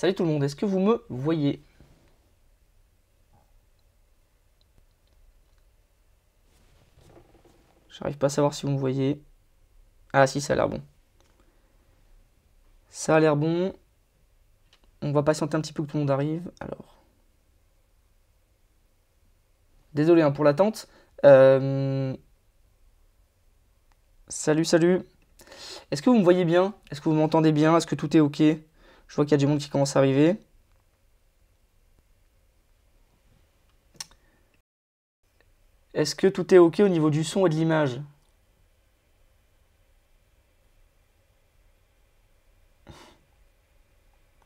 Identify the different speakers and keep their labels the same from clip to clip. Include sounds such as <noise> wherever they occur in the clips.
Speaker 1: Salut tout le monde, est-ce que vous me voyez J'arrive pas à savoir si vous me voyez. Ah si, ça a l'air bon. Ça a l'air bon. On va patienter un petit peu que tout le monde arrive. Alors. Désolé hein, pour l'attente. Euh, salut, salut. Est-ce que vous me voyez bien Est-ce que vous m'entendez bien Est-ce que tout est ok je vois qu'il y a du monde qui commence à arriver. Est-ce que tout est OK au niveau du son et de l'image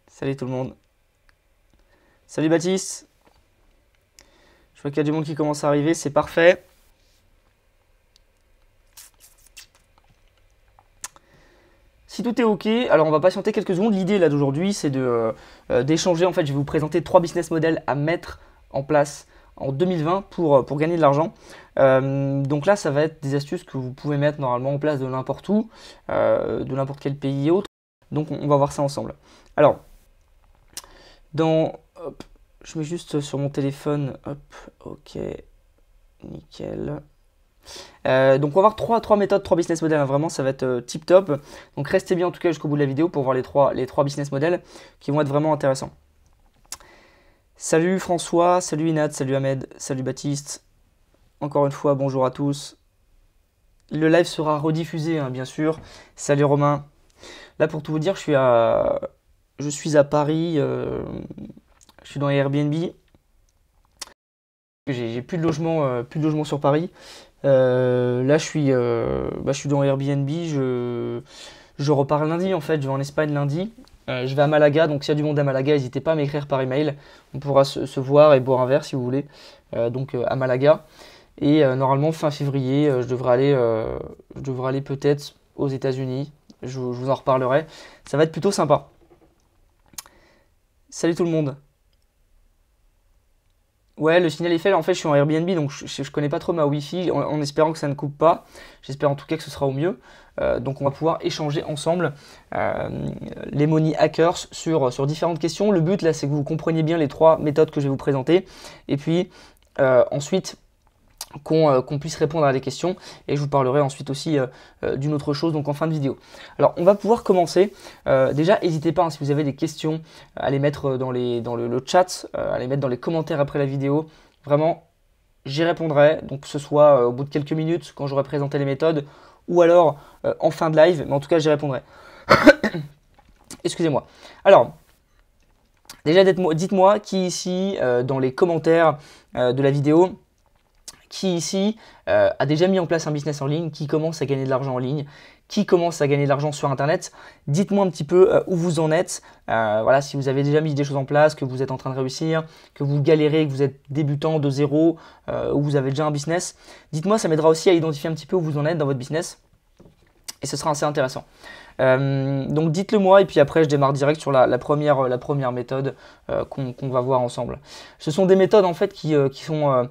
Speaker 1: Salut tout le monde. Salut Baptiste. Je vois qu'il y a du monde qui commence à arriver, c'est parfait. Si tout est OK, alors on va patienter quelques secondes. L'idée là d'aujourd'hui, c'est de euh, euh, d'échanger. En fait, je vais vous présenter trois business models à mettre en place en 2020 pour, euh, pour gagner de l'argent. donc là, ça va être des astuces que vous pouvez mettre normalement en place de n'importe où, de n'importe quel pays et autres. Donc on, va voir ça ensemble. Alors, dans... je mets juste sur mon téléphone. Hop, ok. Nickel. Euh, donc on va voir trois, trois méthodes, trois business models, hein, vraiment ça va être euh, tip top. Donc restez bien en tout cas jusqu'au bout de la vidéo pour voir les trois, les trois business models qui vont être vraiment intéressants. Salut François, salut Inat, salut Ahmed, salut Baptiste. Encore une fois, bonjour à tous. Le live sera rediffusé, hein, bien sûr. Salut Romain. Là, pour tout vous dire, je suis à, je suis à Paris. Euh, je suis dans Airbnb. J'ai plus de plus de logement sur Paris. Euh, là, je suis, euh, bah, je suis dans Airbnb. Je, repars lundi, en fait. Je vais en Espagne lundi. Euh, je vais à Malaga. Donc, s'il y a du monde à Malaga, n'hésitez pas à m'écrire par email. On pourra se, voir et boire un verre si vous voulez. donc, à Malaga. Et normalement, fin février, je devrais aller, je devrais aller peut-être aux États-Unis. je vous en reparlerai. Ça va être plutôt sympa. Salut tout le monde! Ouais, le signal est faible. En fait, je suis en Airbnb, donc je, je connais pas trop ma Wi-Fi, en, espérant que ça ne coupe pas. J'espère en tout cas que ce sera au mieux. Euh, donc, on va pouvoir échanger ensemble euh, les Money Hackers sur, sur différentes questions. Le but, là, c'est que vous compreniez bien les trois méthodes que je vais vous présenter. Et puis, euh, ensuite, euh, qu'on puisse répondre à des questions et je vous parlerai ensuite aussi euh, euh, d'une autre chose donc en fin de vidéo. Alors on va pouvoir commencer. déjà n'hésitez pas hein, si vous avez des questions à les mettre dans, le, le, chat, à les mettre dans les commentaires après la vidéo. Vraiment j'y répondrai donc que ce soit au bout de quelques minutes quand j'aurai présenté les méthodes ou alors en fin de live mais en tout cas j'y répondrai. <coughs> Excusez-moi. Alors déjà dites-moi qui ici dans les commentaires de la vidéo qui ici euh, a déjà mis en place un business en ligne, qui commence à gagner de l'argent en ligne, qui commence à gagner de l'argent sur Internet. Dites-moi un petit peu euh, où vous en êtes. Euh, voilà, si vous avez déjà mis des choses en place, que vous êtes en train de réussir, que vous galérez, que vous êtes débutant de zéro, ou vous avez déjà un business. Dites-moi, ça m'aidera aussi à identifier un petit peu où vous en êtes dans votre business. Et ce sera assez intéressant. donc dites-le moi et puis après je démarre direct sur la, première, la première méthode qu'on va voir ensemble. Ce sont des méthodes en fait qui, qui sont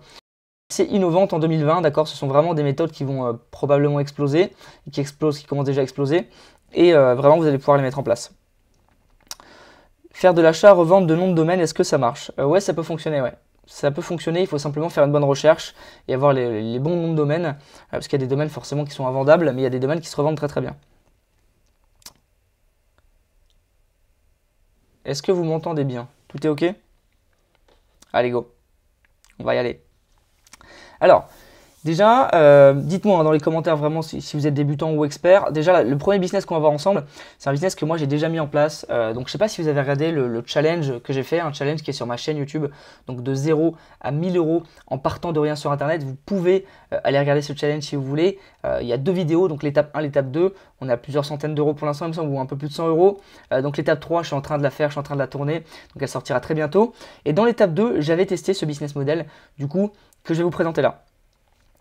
Speaker 1: c'est innovantes en 2020, d'accord Ce sont vraiment des méthodes qui vont euh, probablement exploser, qui explosent, qui commencent déjà à exploser, et euh, vraiment vous allez pouvoir les mettre en place. Faire de lachat revendre, de noms de domaine, est-ce que ça marche euh, Ouais, ça peut fonctionner, ouais. Ça peut fonctionner, il faut simplement faire une bonne recherche et avoir les, bons noms de domaine, parce qu'il y a des domaines forcément qui sont invendables, mais il y a des domaines qui se revendent très très bien. Est-ce que vous m'entendez bien Tout est OK Allez, go. On va y aller. Alors, déjà, euh, dites-moi hein, dans les commentaires vraiment si, vous êtes débutant ou expert. Déjà, le premier business qu'on va voir ensemble, c'est un business que moi j'ai déjà mis en place. Euh, donc, je ne sais pas si vous avez regardé le, challenge que j'ai fait, un challenge qui est sur ma chaîne YouTube. Donc, de 0 à 1000 euros en partant de rien sur Internet. Vous pouvez euh, aller regarder ce challenge si vous voulez. Il y a deux vidéos, donc l'étape 1, l'étape 2. On a plusieurs centaines d'euros pour l'instant, il me semble, ou un peu plus de 100 euros. donc, l'étape 3, je suis en train de la faire, je suis en train de la tourner. Donc, elle sortira très bientôt. Et dans l'étape 2, j'avais testé ce business model. Du coup, que je vais vous présenter là.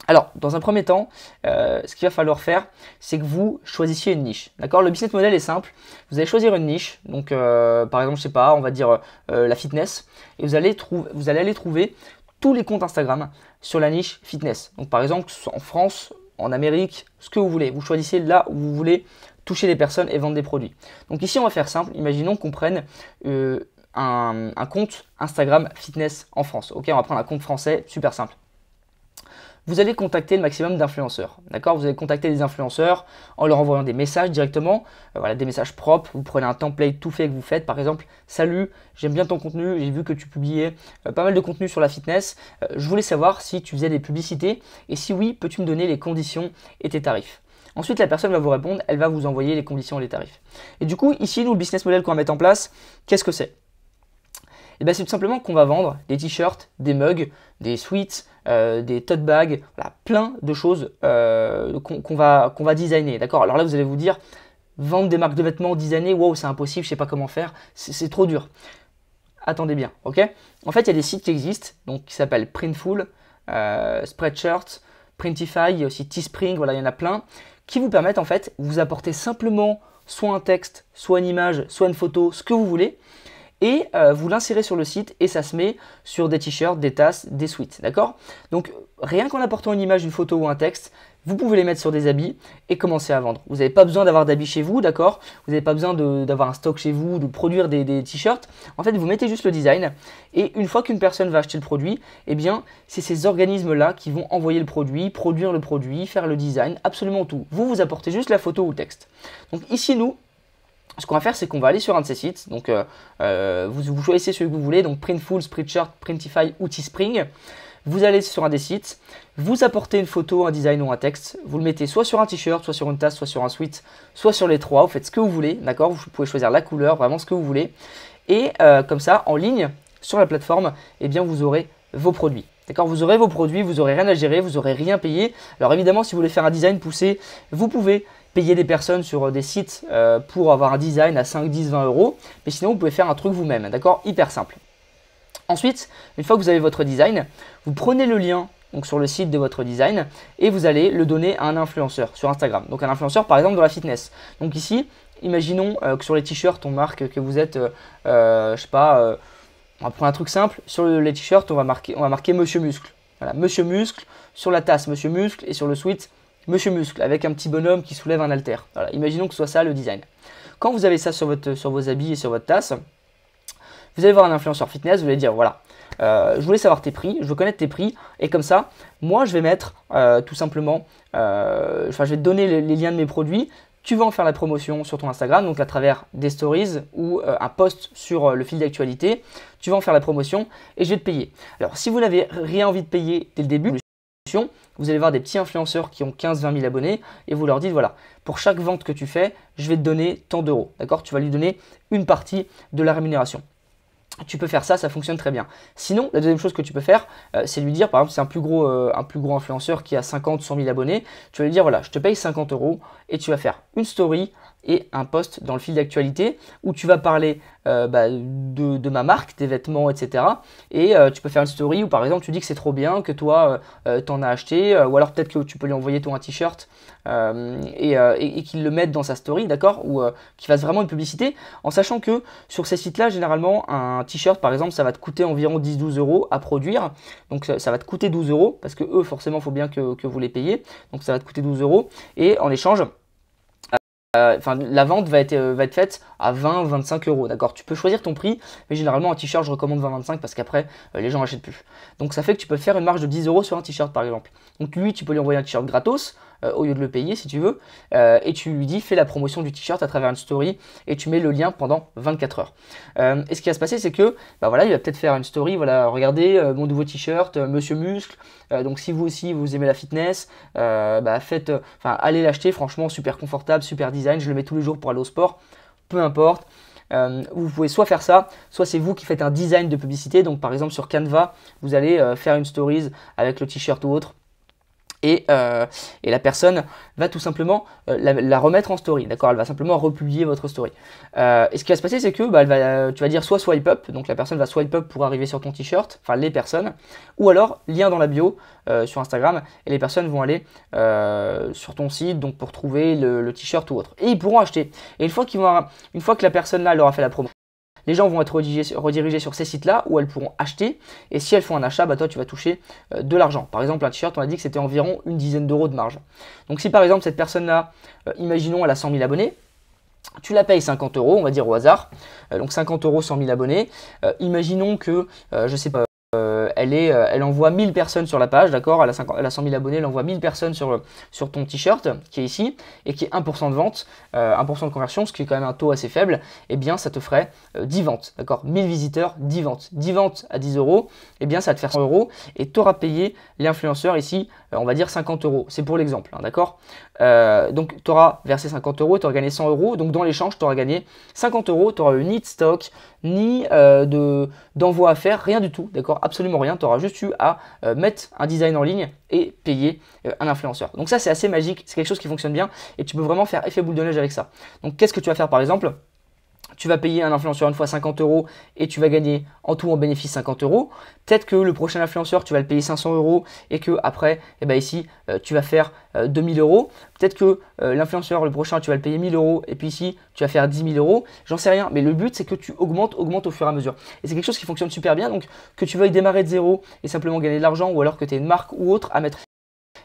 Speaker 1: Alors, dans un premier temps, euh, ce qu'il va falloir faire, c'est que vous choisissiez une niche. D'accord Le business model est simple. Vous allez choisir une niche. Donc, euh, par exemple, je sais pas, on va dire euh, la fitness. Et vous allez, vous allez aller trouver tous les comptes Instagram sur la niche fitness. Donc, par exemple, en France, en Amérique, ce que vous voulez. Vous choisissez là où vous voulez toucher les personnes et vendre des produits. Donc ici, on va faire simple. Imaginons qu'on prenne un, compte Instagram fitness en France. Ok, on va prendre un compte français, super simple. Vous allez contacter le maximum d'influenceurs, d'accord Vous allez contacter des influenceurs en leur envoyant des messages directement, euh, voilà, des messages propres. Vous prenez un template tout fait que vous faites, par exemple, salut, j'aime bien ton contenu, j'ai vu que tu publiais euh, pas mal de contenu sur la fitness. Euh, je voulais savoir si tu faisais des publicités et si oui, peux-tu me donner les conditions et tes tarifs Ensuite, la personne va vous répondre, elle va vous envoyer les conditions et les tarifs. Et du coup, ici, nous, le business model qu'on va mettre en place, qu'est-ce que c'est et eh ben, c'est tout simplement qu'on va vendre des t-shirts, des mugs, des suites, euh, des tote bags, plein de choses euh, qu'on va, qu'on va designer. D'accord Alors là, vous allez vous dire, vendre des marques de vêtements designer, wow, c'est impossible, je sais pas comment faire, c'est trop dur. Attendez bien, ok En fait, il y a des sites qui existent, donc qui s'appellent Printful, euh, Spreadshirt, Printify, il y a aussi Teespring, voilà, il y en a plein, qui vous permettent en fait, vous apporter simplement soit un texte, soit une image, soit une photo, ce que vous voulez, et euh, vous l'insérez sur le site et ça se met sur des t-shirts, des tasses, des suites, d'accord Donc rien qu'en apportant une image, une photo ou un texte, vous pouvez les mettre sur des habits et commencer à vendre. Vous n'avez pas besoin d'avoir d'habits chez vous, d'accord Vous n'avez pas besoin d'avoir un stock chez vous, de produire des, des t-shirts. En fait, vous mettez juste le design et une fois qu'une personne va acheter le produit, eh bien, c'est ces organismes-là qui vont envoyer le produit, produire le produit, faire le design, absolument tout. Vous, vous apportez juste la photo ou le texte. Donc ici, nous, ce qu'on va faire, c'est qu'on va aller sur un de ces sites. Donc, euh, euh, vous, choisissez celui que vous voulez, donc Printful, Spreadshirt, Printify ou Teespring. Vous allez sur un des sites, vous apportez une photo, un design ou un texte, vous le mettez soit sur un t-shirt, soit sur une tasse, soit sur un sweat, soit sur les trois, vous faites ce que vous voulez, d'accord Vous pouvez choisir la couleur, vraiment ce que vous voulez. Et euh, comme ça, en ligne, sur la plateforme, eh bien, vous aurez vos produits. D'accord Vous aurez vos produits, vous aurez rien à gérer, vous aurez rien payé. Alors évidemment, si vous voulez faire un design poussé, vous pouvez payer des personnes sur euh, des sites euh, pour avoir un design à 5, 10, 20 euros. Mais sinon, vous pouvez faire un truc vous-même, d'accord Hyper simple. Ensuite, une fois que vous avez votre design, vous prenez le lien donc sur le site de votre design et vous allez le donner à un influenceur sur Instagram. Donc un influenceur par exemple dans la fitness. Donc ici, imaginons euh, que sur les t-shirts on marque que vous êtes, euh, je sais pas, on va prendre un truc simple. Sur les t-shirts, on va marquer, on va marquer Monsieur Muscle. Voilà, Monsieur Muscle sur la tasse, Monsieur Muscle et sur le sweat, Monsieur Muscle, avec un petit bonhomme qui soulève un haltère. Voilà, imaginons que ce soit ça le design. Quand vous avez ça sur, votre, sur vos habits et sur votre tasse, vous allez voir un influenceur fitness, vous allez dire voilà, euh, je voulais savoir tes prix, je veux connaître tes prix, et comme ça, moi je vais mettre euh, tout simplement, euh, je vais te donner les, liens de mes produits, tu vas en faire la promotion sur ton Instagram, donc à travers des stories ou un post sur le fil d'actualité, tu vas en faire la promotion et je vais te payer. Alors si vous n'avez rien envie de payer dès le début, vous allez voir des petits influenceurs qui ont 15-20 000 abonnés et vous leur dites voilà, pour chaque vente que tu fais, je vais te donner tant d'euros. D'accord Tu vas lui donner une partie de la rémunération. Tu peux faire ça, ça fonctionne très bien. Sinon, la deuxième chose que tu peux faire, euh, c'est lui dire, par exemple, c'est un euh, un plus gros influenceur qui a 50, 100 000 abonnés. Tu vas lui dire, voilà, je te paye 50 euros et tu vas faire une story, et un post dans le fil d'actualité où tu vas parler euh, bah, de, ma marque, tes vêtements, etc. Et euh, tu peux faire une story où par exemple tu dis que c'est trop bien, que toi euh, t'en as acheté, ou alors peut-être que tu peux lui envoyer toi un t-shirt et, qu'il le mette dans sa story, d'accord Ou qu'il fasse vraiment une publicité, en sachant que sur ces sites-là, généralement, un t-shirt par exemple, ça va te coûter environ 10-12 euros à produire. Donc ça, va te coûter 12 euros, parce que eux, forcément, il faut bien que, que vous les payiez. Donc ça va te coûter 12 euros. Et en échange, euh, enfin, la vente va être, euh, faite à 20-25 euros, d'accord Tu peux choisir ton prix, mais généralement un t-shirt, je recommande 20-25 parce qu'après, euh, les gens n'achètent plus. Donc ça fait que tu peux faire une marge de 10 euros sur un t-shirt, par exemple. Donc lui, tu peux lui envoyer un t-shirt gratos, euh, au lieu de le payer si tu veux. Euh, et tu lui dis fais la promotion du t-shirt à travers une story et tu mets le lien pendant 24 heures. Euh, et ce qui va se passer c'est que bah voilà, il va peut-être faire une story, voilà, regardez mon nouveau t-shirt, Monsieur Muscle. donc si vous aussi vous aimez la fitness, bah enfin allez l'acheter, franchement super confortable, super design, je le mets tous les jours pour aller au sport, peu importe. vous pouvez soit faire ça, soit c'est vous qui faites un design de publicité. Donc par exemple sur Canva, vous allez faire une stories avec le t-shirt ou autre euh, et, la personne va tout simplement euh, la, remettre en story, d'accord Elle va simplement republier votre story. Euh, et ce qui va se passer, c'est que bah, elle va, tu vas dire soit swipe up, donc la personne va swipe up pour arriver sur ton t-shirt, enfin les personnes, ou alors lien dans la bio sur Instagram, et les personnes vont aller sur ton site donc pour trouver le, t-shirt ou autre. Et ils pourront acheter. Et une fois, qu'ils vont, une fois que la personne là leur a fait la promo, les gens vont être redirigés, sur ces sites-là où elles pourront acheter. Et si elles font un achat, bah toi tu vas toucher euh, de l'argent. Par exemple, un t-shirt, on a dit que c'était environ une dizaine d'euros de marge. Donc si par exemple cette personne-là, euh, imaginons elle a 100 000 abonnés, tu la payes 50 euros, on va dire au hasard. Euh, donc 50 euros, 100 000 abonnés. imaginons que, je sais pas, euh, euh, elle, envoie 1000 personnes sur la page, d'accord elle, a 100 000 abonnés, elle envoie 1000 personnes sur, ton t-shirt qui est ici et qui est 1% de vente, 1% euh, de conversion, ce qui est quand même un taux assez faible, et eh bien ça te ferait 10 ventes, d'accord 1000 visiteurs, 10 ventes. 10 ventes à 10 euros, et eh bien ça va te faire 100 euros et tu auras payé l'influenceur ici euh, on va dire 50 euros. C'est pour l'exemple, hein, d'accord euh, Donc, tu auras versé 50 euros, tu auras gagné 100 euros. Donc, dans l'échange, tu auras gagné 50 euros. Tu n'auras eu ni de stock, ni euh, d'envoi à faire, rien du tout, d'accord Absolument rien. Tu auras juste eu à mettre un design en ligne et payer un influenceur. Donc, ça, c'est assez magique. C'est quelque chose qui fonctionne bien et tu peux vraiment faire effet boule de neige avec ça. Donc, qu'est-ce que tu vas faire par exemple tu vas payer un influenceur une fois 50 euros et tu vas gagner en tout en bénéfice 50 euros. Peut-être que le prochain influenceur, tu vas le payer 500 euros et que après, eh ben ici, euh, tu vas faire 2000 euh, euros. Peut-être que euh, l'influenceur, le prochain, tu vas le payer 1000 euros et puis ici, tu vas faire 10 000 euros. J'en sais rien, mais le but, c'est que tu augmentes, augmentes au fur et à mesure. Et c'est quelque chose qui fonctionne super bien. Donc, que tu veuilles démarrer de zéro et simplement gagner de l'argent ou alors que tu es une marque ou autre à mettre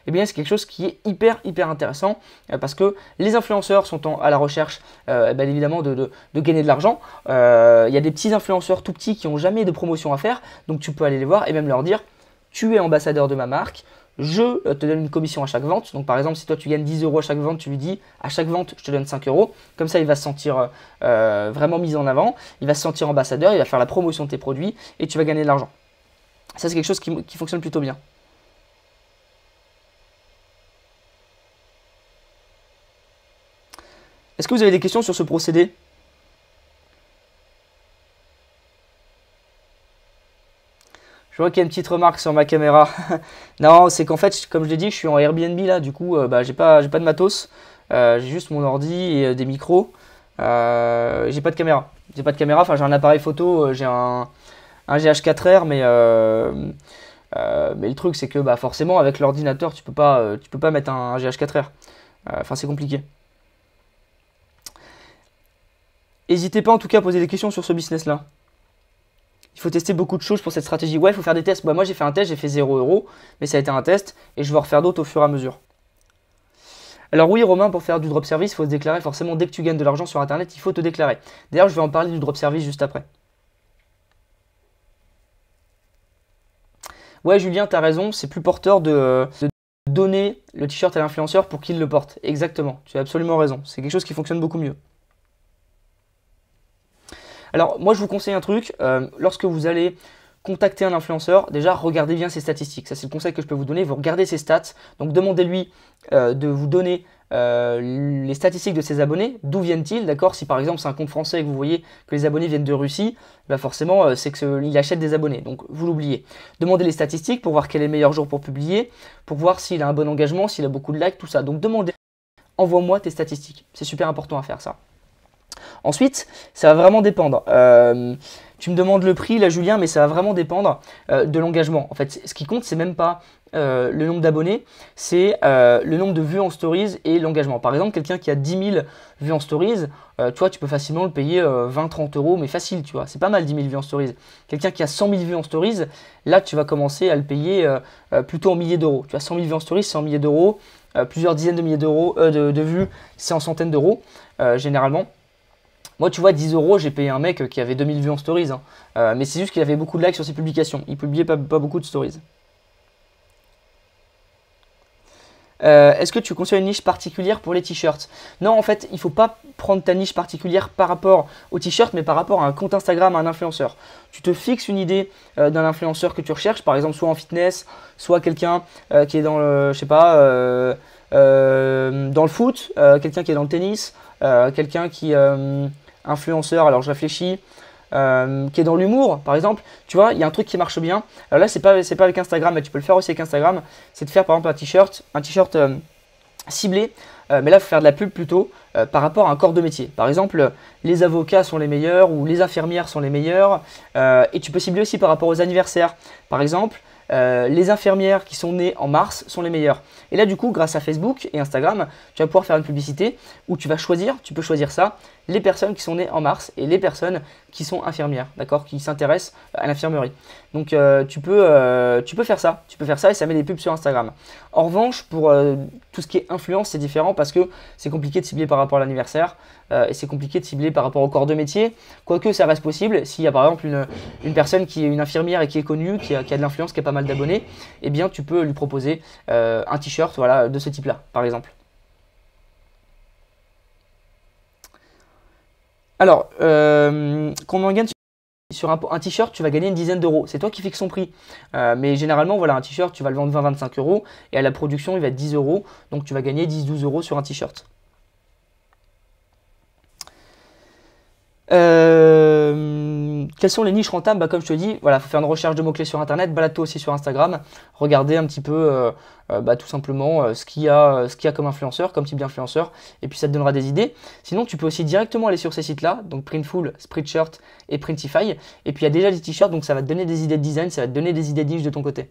Speaker 1: eh bien c'est quelque chose qui est hyper hyper intéressant euh, parce que les influenceurs sont à la recherche euh, eh évidemment de, gagner de l'argent. Euh, il y a des petits influenceurs tout petits qui n'ont jamais de promotion à faire, donc tu peux aller les voir et même leur dire tu es ambassadeur de ma marque, je te donne une commission à chaque vente. Donc par exemple, si toi tu gagnes 10 euros à chaque vente, tu lui dis à chaque vente, je te donne 5 euros. Comme ça, il va se sentir vraiment mis en avant, il va se sentir ambassadeur, il va faire la promotion de tes produits et tu vas gagner de l'argent. Ça, c'est quelque chose qui fonctionne plutôt bien. Est-ce que vous avez des questions sur ce procédé Je vois qu'il y a une petite remarque sur ma caméra. <laughs> non, c'est qu'en fait, comme je l'ai dit, je suis en Airbnb là, du coup, euh, bah, j'ai pas, de matos. Euh, j'ai juste mon ordi et euh, des micros. j'ai pas de caméra. J'ai pas de caméra, enfin j'ai un appareil photo, j'ai un, GH4R, mais, le truc c'est que bah, forcément avec l'ordinateur tu peux pas peux pas mettre un GH4R. Enfin c'est compliqué. N'hésitez pas en tout cas à poser des questions sur ce business-là. Il faut tester beaucoup de choses pour cette stratégie. Ouais, il faut faire des tests. Bah, moi, j'ai fait un test, j'ai fait 0€, mais ça a été un test et je vais en refaire d'autres au fur et à mesure. Alors oui, Romain, pour faire du drop service, il faut se déclarer forcément. Dès que tu gagnes de l'argent sur Internet, il faut te déclarer. D'ailleurs, je vais en parler du drop service juste après. Ouais, Julien, t'as raison, c'est plus porteur de donner le t-shirt à l'influenceur pour qu'il le porte. Exactement, tu as absolument raison. C'est quelque chose qui fonctionne beaucoup mieux. Alors moi je vous conseille un truc, euh, lorsque vous allez contacter un influenceur, déjà regardez bien ses statistiques. Ça c'est le conseil que je peux vous donner, vous regardez ses stats, donc demandez-lui euh, de vous donner euh, les statistiques de ses abonnés, d'où viennent-ils, d'accord Si par exemple c'est un compte français et que vous voyez que les abonnés viennent de Russie, bah, forcément c'est qu'il achète des abonnés, donc vous l'oubliez. Demandez les statistiques pour voir quel est le meilleur jour pour publier, pour voir s'il a un bon engagement, s'il a beaucoup de likes, tout ça. Donc demandez, envoie-moi tes statistiques, c'est super important à faire ça. Ensuite, ça va vraiment dépendre. Euh, tu me demandes le prix, là, Julien, mais ça va vraiment dépendre euh, de l'engagement. En fait, ce qui compte, c'est même pas euh, le nombre d'abonnés, c'est le nombre de vues en stories et l'engagement. Par exemple, quelqu'un qui a 10 000 vues en stories, toi, tu peux facilement le payer 20-30 euros, mais facile, tu vois. C'est pas mal 10 000 vues en stories. Quelqu'un qui a 100 000 vues en stories, là, tu vas commencer à le payer plutôt en milliers d'euros. Tu as 100 000 vues en stories, c'est en milliers d'euros. plusieurs dizaines de milliers d'euros de, vues, c'est en centaines d'euros, généralement. Moi, tu vois, 10 euros, j'ai payé un mec qui avait 2000 vues en stories. Hein. Euh, mais c'est juste qu'il avait beaucoup de likes sur ses publications. Il publiait pas, beaucoup de stories. Euh, est-ce que tu conseilles une niche particulière pour les t-shirts Non, en fait, il faut pas prendre ta niche particulière par rapport au t-shirt, mais par rapport à un compte Instagram, à un influenceur. Tu te fixes une idée euh, d'un influenceur que tu recherches, par exemple, soit en fitness, soit quelqu'un qui est dans le, je sais pas, dans le foot, quelqu'un qui est dans le tennis, quelqu'un qui influenceur, alors je réfléchis, euh, qui est dans l'humour, par exemple, tu vois, il y a un truc qui marche bien. Alors là, c'est pas, pas avec Instagram, mais tu peux le faire aussi avec Instagram. C'est de faire par exemple un t-shirt, un t-shirt euh, ciblé, euh, mais là, il faut faire de la pub plutôt par rapport à un corps de métier. Par exemple, les avocats sont les meilleurs ou les infirmières sont les meilleures. et tu peux cibler aussi par rapport aux anniversaires. Par exemple, les infirmières qui sont nées en mars sont les meilleures. Et là, du coup, grâce à Facebook et Instagram, tu vas pouvoir faire une publicité où tu vas choisir, tu peux choisir ça, les personnes qui sont nées en mars et les personnes qui sont infirmières, d'accord, qui s'intéressent à l'infirmerie. Donc euh, tu, peux, euh, tu peux faire ça, tu peux faire ça et ça met des pubs sur Instagram. En revanche, pour euh, tout ce qui est influence, c'est différent parce que c'est compliqué de cibler par rapport à l'anniversaire et c'est compliqué de cibler par rapport au corps de métier. Quoique ça reste possible, s'il y a par exemple une, personne qui est une infirmière et qui est connue, qui a, de l'influence, qui a pas mal d'abonnés, eh bien tu peux lui proposer un t-shirt voilà, de ce type-là, par exemple. Alors, euh, on gagne sur un, t-shirt, tu vas gagner une dizaine d'euros. C'est toi qui fixe son prix. Euh, mais généralement, voilà, un t-shirt, tu vas le vendre 20-25 euros et à la production, il va être 10 euros. Donc, tu vas gagner 10-12 euros sur un t-shirt. Euh, quelles sont les niches rentables bah, Comme je te dis, voilà, faut faire une recherche de mots-clés sur Internet, balade-toi aussi sur Instagram, regarder un petit peu euh, euh, bah, tout simplement euh, ce qu'il y, a, a comme influenceur, comme type d'influenceur, et puis ça te donnera des idées. Sinon, tu peux aussi directement aller sur ces sites-là, donc Printful, Spreadshirt et Printify, et puis il y a déjà des t-shirts, donc ça va te donner des idées de design, ça va te donner des idées de niche de ton côté.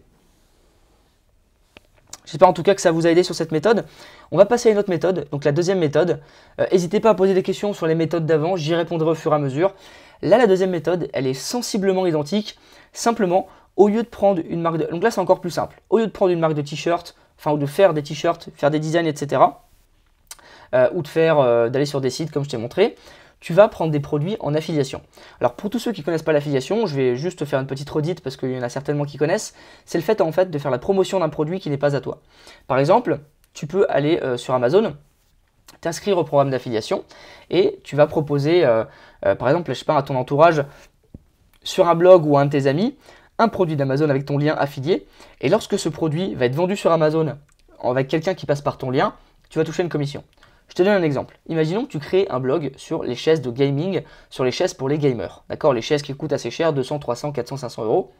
Speaker 1: J'espère en tout cas que ça vous a aidé sur cette méthode. On va passer à une autre méthode, donc la deuxième méthode. Euh, n'hésitez pas à poser des questions sur les méthodes d'avant, j'y répondrai au fur et à mesure. Là, la deuxième méthode, elle est sensiblement identique. Simplement, au lieu de prendre une marque de... Donc là, c'est encore plus simple. Au lieu de prendre une marque de t-shirt, enfin, ou de faire des t-shirts, faire des designs, etc., euh, ou de faire euh, d'aller sur des sites comme je t'ai montré, tu vas prendre des produits en affiliation. Alors pour tous ceux qui ne connaissent pas l'affiliation, je vais juste faire une petite redite parce qu'il y en a certainement qui connaissent, c'est le fait en fait de faire la promotion d'un produit qui n'est pas à toi. Par exemple, tu peux aller euh, sur Amazon, t'inscrire au programme d'affiliation et tu vas proposer euh, euh, par exemple, je sais pas, à ton entourage sur un blog ou à un de tes amis, un produit d'Amazon avec ton lien affilié. Et lorsque ce produit va être vendu sur Amazon avec quelqu'un qui passe par ton lien, tu vas toucher une commission. Je te donne un exemple. Imaginons que tu crées un blog sur les chaises de gaming, sur les chaises pour les gamers. D'accord Les chaises qui coûtent assez cher, 200, 300, 400, 500 euros.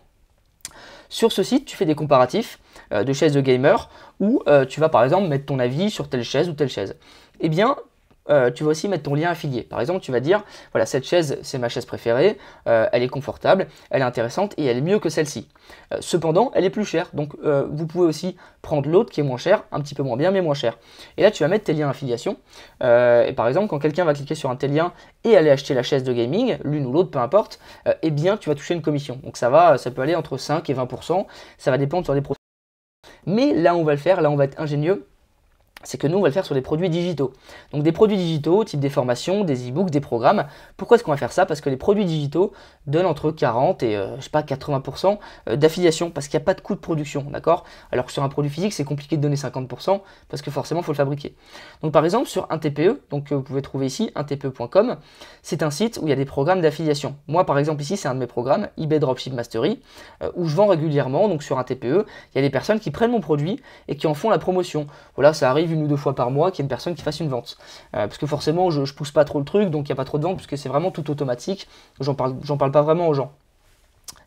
Speaker 1: Sur ce site, tu fais des comparatifs euh, de chaises de gamers où euh, tu vas par exemple mettre ton avis sur telle chaise ou telle chaise. Eh bien, euh, tu vas aussi mettre ton lien affilié. Par exemple, tu vas dire, voilà, cette chaise, c'est ma chaise préférée, euh, elle est confortable, elle est intéressante et elle est mieux que celle-ci. Euh, cependant, elle est plus chère, donc vous pouvez aussi prendre l'autre qui est moins cher, un petit peu moins bien, mais moins cher. Et là, tu vas mettre tes liens affiliation. et par exemple, quand quelqu'un va cliquer sur un tel lien et aller acheter la chaise de gaming, l'une ou l'autre, peu importe, eh bien, tu vas toucher une commission. Donc ça va, ça peut aller entre 5 et 20%, ça va dépendre sur des Mais là, on va le faire, là, on va être ingénieux c'est que nous, on va le faire sur des produits digitaux. Donc des produits digitaux, type des formations, des e-books, des programmes. Pourquoi est-ce qu'on va faire ça Parce que les produits digitaux donnent entre 40 et, euh, je sais pas, 80% euh, d'affiliation, parce qu'il n'y a pas de coût de production, d'accord Alors que sur un produit physique, c'est compliqué de donner 50%, parce que forcément, il faut le fabriquer. Donc par exemple, sur un TPE, donc euh, vous pouvez trouver ici, untpe.com, c'est un site où il y a des programmes d'affiliation. Moi, par exemple, ici, c'est un de mes programmes, eBay Dropship Mastery, où je vends régulièrement, donc sur un TPE, il y a des personnes qui prennent mon produit et qui en font la promotion. Voilà, ça arrive une ou deux fois par mois qu'il y ait une personne qui fasse une vente. Euh, parce que forcément, je, ne pousse pas trop le truc, donc il n'y a pas trop de parce puisque c'est vraiment tout automatique. J'en parle, j'en parle pas vraiment aux gens.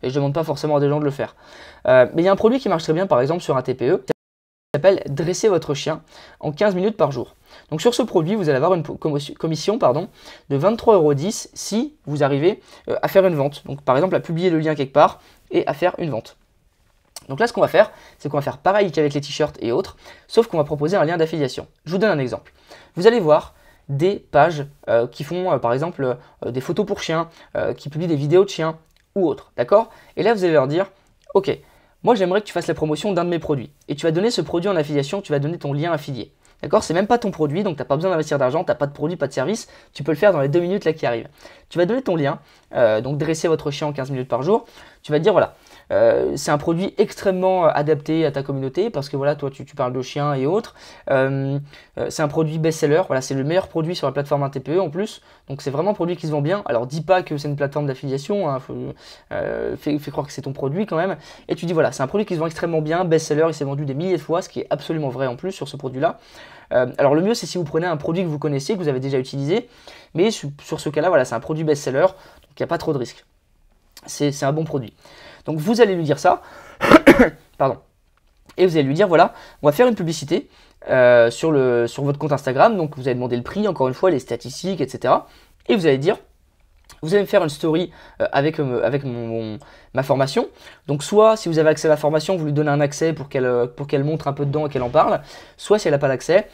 Speaker 1: Et je demande pas forcément à des gens de le faire. Euh, mais il y a un produit qui marche très bien, par exemple, sur un TPE s'appelle Dresser votre chien en 15 minutes par jour. Donc sur ce produit, vous allez avoir une commission pardon, de 23,10€ si vous arrivez euh, à faire une vente. Donc par exemple à publier le lien quelque part et à faire une vente. Donc là, ce qu'on va faire, c'est qu'on va faire pareil qu'avec les t-shirts et autres, sauf qu'on va proposer un lien d'affiliation. Je vous donne un exemple. Vous allez voir des pages euh, qui font, euh, par exemple, euh, des photos pour chiens, qui publient des vidéos de chiens ou autres, d'accord Et là, vous allez leur dire, ok, moi j'aimerais que tu fasses la promotion d'un de mes produits. Et tu vas donner ce produit en affiliation, tu vas donner ton lien affilié. D'accord C'est même pas ton produit, donc tu n'as pas besoin d'investir d'argent, tu n'as pas de produit, pas de service. Tu peux le faire dans les deux minutes là qui arrivent. Tu vas donner ton lien, donc dresser votre chien en 15 minutes par jour. Tu vas dire voilà, euh, c'est un produit extrêmement euh, adapté à ta communauté parce que voilà, toi tu, parles de chiens et autres. Euh, c'est un produit best-seller, voilà, c'est le meilleur produit sur la plateforme 1TPE en plus. Donc c'est vraiment un produit qui se vend bien. Alors dis pas que c'est une plateforme d'affiliation, hein. fais, croire que c'est ton produit quand même. Et tu dis voilà, c'est un produit qui se vend extrêmement bien, best-seller, il s'est vendu des milliers de fois, ce qui est absolument vrai en plus sur ce produit-là. alors le mieux c'est si vous prenez un produit que vous connaissez, que vous avez déjà utilisé, mais sur, ce cas-là, voilà, c'est un produit best-seller, donc il n'y a pas trop de risque. C'est un bon produit. Donc vous allez lui dire ça, <coughs> pardon, et vous allez lui dire voilà, on va faire une publicité euh, sur, le, sur votre compte Instagram, donc vous allez demander le prix, encore une fois, les statistiques, etc. Et vous allez dire vous allez me faire une story euh, avec, euh, avec mon, ma formation. Donc soit si vous avez accès à la formation, vous lui donnez un accès pour qu'elle pour qu'elle montre un peu dedans et qu'elle en parle. Soit si elle n'a pas d'accès,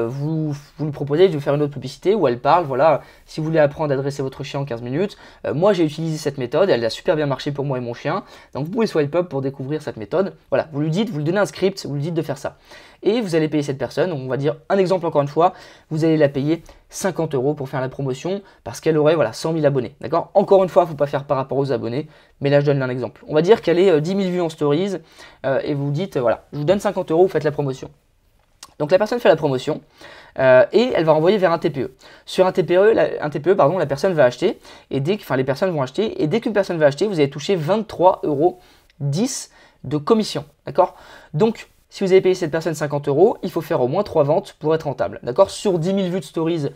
Speaker 1: euh, vous, lui proposez de faire une autre publicité où elle parle, voilà, si vous voulez apprendre à dresser votre chien en 15 minutes, euh, moi j'ai utilisé cette méthode, elle a super bien marché pour moi et mon chien, donc vous pouvez swipe up pour découvrir cette méthode, voilà, vous lui dites, vous lui donnez un script, vous lui dites de faire ça. Et vous allez payer cette personne, on va dire un exemple encore une fois, vous allez la payer 50 euros pour faire la promotion parce qu'elle aurait voilà 100 000 abonnés, d'accord Encore une fois, il ne faut pas faire par rapport aux abonnés, mais là je donne un exemple. On va dire qu'elle est 10 000 vues en stories euh, et vous dites, voilà, je vous donne 50 euros, vous faites la promotion. Donc la personne fait la promotion euh, et elle va renvoyer vers un TPE. Sur un TPE, la, e, pardon, la personne va acheter et dès que, enfin les personnes vont acheter et dès qu'une personne va acheter, vous allez toucher 23,10 euros de commission, d'accord Donc si vous avez payé cette personne 50 euros, il faut faire au moins 3 ventes pour être rentable. D'accord Sur 10 000 vues de stories,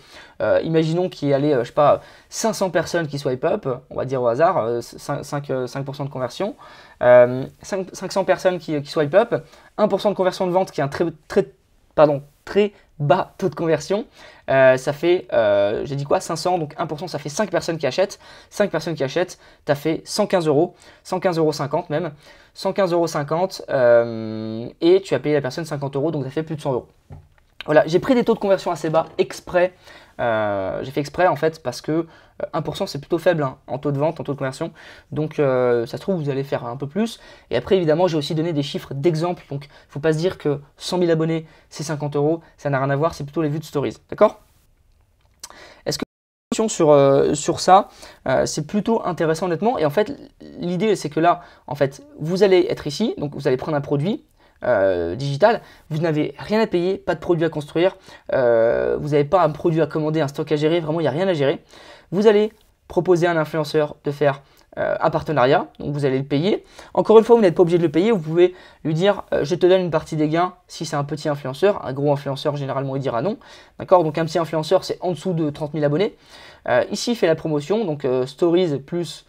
Speaker 1: euh, imaginons qu'il y ait, euh, je pas, 500 personnes qui swipe up, on va dire au hasard, 5, de conversion, 500 personnes qui, qui swipe up, 1% de conversion de vente qui est un très, très pardon, très bas taux de conversion. Euh, ça fait, euh, j'ai dit quoi 500, donc 1%, ça fait 5 personnes qui achètent. 5 personnes qui achètent, tu as fait 115 euros, 115 euros même, 115 euros euh, et tu as payé la personne 50 euros, donc ça fait plus de 100 euros. Voilà, j'ai pris des taux de conversion assez bas exprès euh, j'ai fait exprès en fait parce que 1% euh, c'est plutôt faible hein, en taux de vente, en taux de conversion. Donc euh, ça se trouve vous allez faire un peu plus. Et après évidemment j'ai aussi donné des chiffres d'exemple. Donc il ne faut pas se dire que 100 000 abonnés c'est 50 euros, ça n'a rien à voir, c'est plutôt les vues de stories. D'accord Est-ce que sur, euh, sur ça, c'est plutôt intéressant honnêtement. Et en fait, l'idée c'est que là, en fait, vous allez être ici, donc vous allez prendre un produit, euh, digital, vous n'avez rien à payer, pas de produit à construire, euh, vous n'avez pas un produit à commander, un stock à gérer, vraiment il n'y a rien à gérer. Vous allez proposer à un influenceur de faire euh, un partenariat, donc vous allez le payer. Encore une fois, vous n'êtes pas obligé de le payer, vous pouvez lui dire je te donne une partie des gains si c'est un petit influenceur, un gros influenceur généralement il dira non, d'accord Donc un petit influenceur c'est en dessous de 30 000 abonnés. ici il fait la promotion, donc stories plus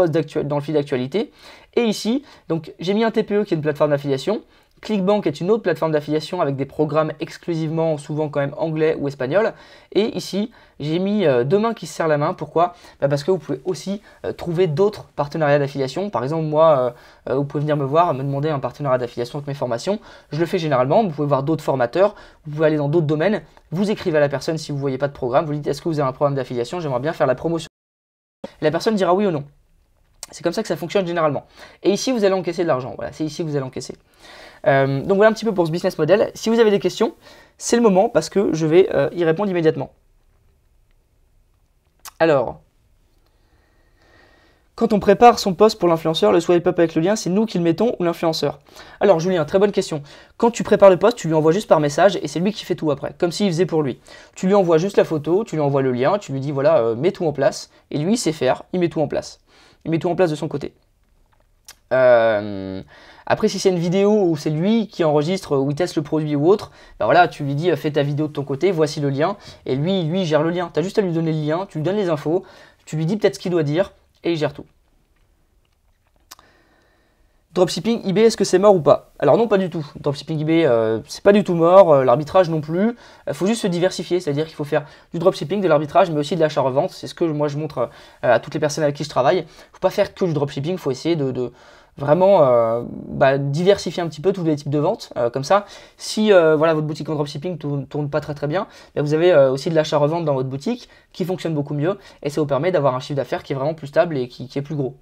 Speaker 1: post dans le fil d'actualité. Et ici, donc j'ai mis un TPE qui est une plateforme d'affiliation. ClickBank est une autre plateforme d'affiliation avec des programmes exclusivement, souvent quand même anglais ou espagnol. Et ici, j'ai mis euh, deux mains qui se serrent la main. Pourquoi bah, Parce que vous pouvez aussi euh, trouver d'autres partenariats d'affiliation. Par exemple, moi, euh, vous pouvez venir me voir, me demander un partenariat d'affiliation avec mes formations. Je le fais généralement. Vous pouvez voir d'autres formateurs. Vous pouvez aller dans d'autres domaines. Vous écrivez à la personne si vous voyez pas de programme. Vous dites est-ce que vous avez un programme d'affiliation J'aimerais bien faire la promotion. La personne dira oui ou non. C'est comme ça que ça fonctionne généralement. Et ici, vous allez encaisser de l'argent. Voilà, c'est ici que vous allez encaisser. Euh, donc voilà un petit peu pour ce business model. Si vous avez des questions, c'est le moment parce que je vais euh, y répondre immédiatement. Alors, quand on prépare son poste pour l'influenceur, le swipe up avec le lien, c'est nous qui le mettons ou l'influenceur Alors Julien, très bonne question. Quand tu prépares le poste, tu lui envoies juste par message et c'est lui qui fait tout après, comme s'il faisait pour lui. Tu lui envoies juste la photo, tu lui envoies le lien, tu lui dis voilà, euh, mets tout en place et lui il sait faire, il met tout en place il met tout en place de son côté. Euh, après, si c'est une vidéo où c'est lui qui enregistre, ou il teste le produit ou autre, ben voilà, tu lui dis euh, fais ta vidéo de ton côté, voici le lien, et lui, lui gère le lien. Tu as juste à lui donner le lien, tu lui donnes les infos, tu lui dis peut-être ce qu'il doit dire, et il gère tout. Dropshipping eBay, est-ce que c'est mort ou pas Alors non, pas du tout. Dropshipping eBay, euh, c'est pas du tout mort. Euh, l'arbitrage non plus. Il faut juste se diversifier, c'est-à-dire qu'il faut faire du dropshipping, de l'arbitrage, mais aussi de l'achat-revente. C'est ce que moi je montre euh, à toutes les personnes avec qui je travaille. Faut pas faire que du dropshipping, faut essayer de, vraiment bah, diversifier un petit peu tous les types de ventes. comme ça, si voilà, votre boutique en dropshipping tourne, tourne pas très très bien, bah, vous avez aussi de l'achat-revente dans votre boutique qui fonctionne beaucoup mieux et ça vous permet d'avoir un chiffre d'affaires qui est vraiment plus stable et qui est plus gros.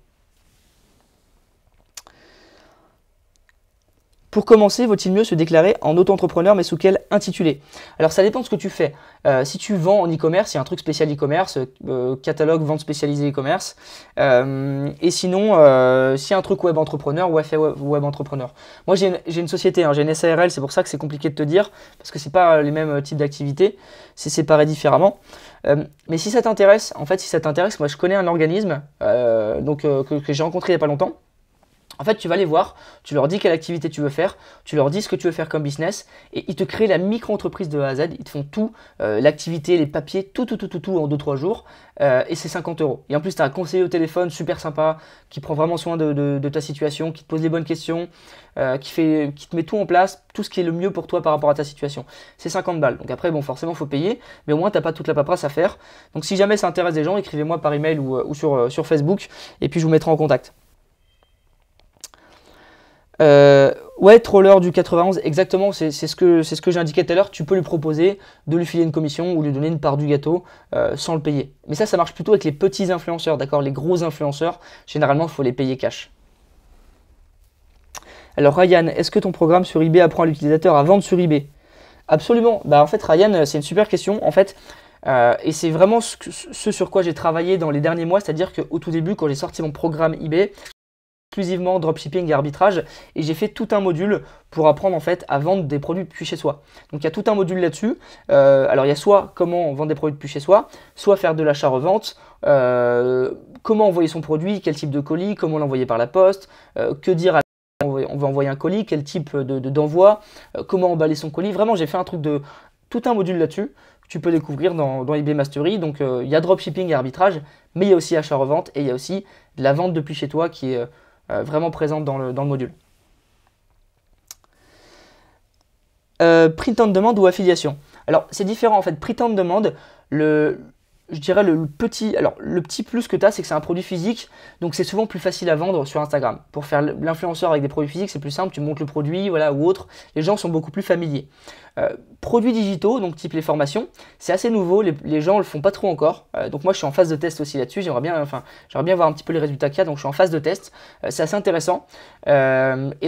Speaker 1: Pour commencer, vaut-il mieux se déclarer en auto-entrepreneur, mais sous quel intitulé Alors ça dépend de ce que tu fais. Euh, si tu vends en e-commerce, il y a un truc spécial e-commerce, euh, catalogue, vente spécialisée e-commerce. Euh, et sinon, si un truc web entrepreneur, web, web entrepreneur. Moi j'ai une, société, j'ai une SARL, hein, c'est pour ça que c'est compliqué de te dire, parce que c'est pas les mêmes types d'activités, c'est séparé différemment. mais si ça t'intéresse, en fait si ça t'intéresse, moi je connais un organisme donc, que, que j'ai rencontré il n'y a pas longtemps, en fait, tu vas les voir, tu leur dis quelle activité tu veux faire, tu leur dis ce que tu veux faire comme business, et ils te créent la micro-entreprise de A à Z, ils te font tout, euh, l'activité, les papiers, tout, tout, tout, tout, tout en 2-3 jours, euh, et c'est 50 euros. Et en plus, tu as un conseiller au téléphone super sympa, qui prend vraiment soin de, ta situation, qui te pose les bonnes questions, euh, qui, fait, qui te met tout en place, tout ce qui est le mieux pour toi par rapport à ta situation. C'est 50 balles, donc après, bon, forcément, faut payer, mais au moins, t'as pas toute la paperasse à faire. Donc si jamais ça intéresse des gens, écrivez-moi par email ou, ou sur Facebook, et puis je vous mettrai en contact. Euh, ouais, troller du 91, exactement, c'est ce que, ce que j'ai indiqué tout à l'heure. Tu peux lui proposer de lui filer une commission ou lui donner une part du gâteau euh, sans le payer. Mais ça, ça marche plutôt avec les petits influenceurs, d'accord Les gros influenceurs, généralement, il faut les payer cash. Alors Ryan, est-ce que ton programme sur eBay apprend à l'utilisateur à vendre sur eBay Absolument. Bah, en fait, Ryan, euh, c'est une super question. En fait, et c'est vraiment ce, ce, sur quoi j'ai travaillé dans les derniers mois, c'est-à-dire qu'au tout début, quand j'ai sorti mon programme eBay, exclusivement dropshipping et arbitrage et j'ai fait tout un module pour apprendre en fait à vendre des produits depuis chez soi. Donc il y a tout un module là-dessus. Euh, alors il y a soit comment vendre des produits depuis chez soi, soit faire de l'achat-revente, euh, comment envoyer son produit, quel type de colis, comment l'envoyer par la poste, euh, que dire à on va envoyer un colis, quel type d'envoi, de, d'envoi comment emballer son colis. Vraiment, j'ai fait un truc de tout un module là-dessus que tu peux découvrir dans, dans eBay Mastery. Donc il y a dropshipping et arbitrage, mais il y a aussi achat-revente et il y a aussi de la vente depuis chez toi qui est euh, vraiment présente dans le, dans le module. Euh, print de demande ou affiliation. Alors c'est différent en fait. Print de demande, le, je dirais le, petit alors le petit plus que tu as c'est que c'est un produit physique donc c'est souvent plus facile à vendre sur Instagram pour faire l'influenceur avec des produits physiques c'est plus simple tu montes le produit voilà ou autre les gens sont beaucoup plus familiers euh, produits digitaux donc type les formations c'est assez nouveau les, gens gens le font pas trop encore euh, donc moi je suis en phase de test aussi là-dessus j'aimerais bien enfin j'aimerais bien voir un petit peu les résultats qu'il y a donc je suis en phase de test euh, c'est assez intéressant et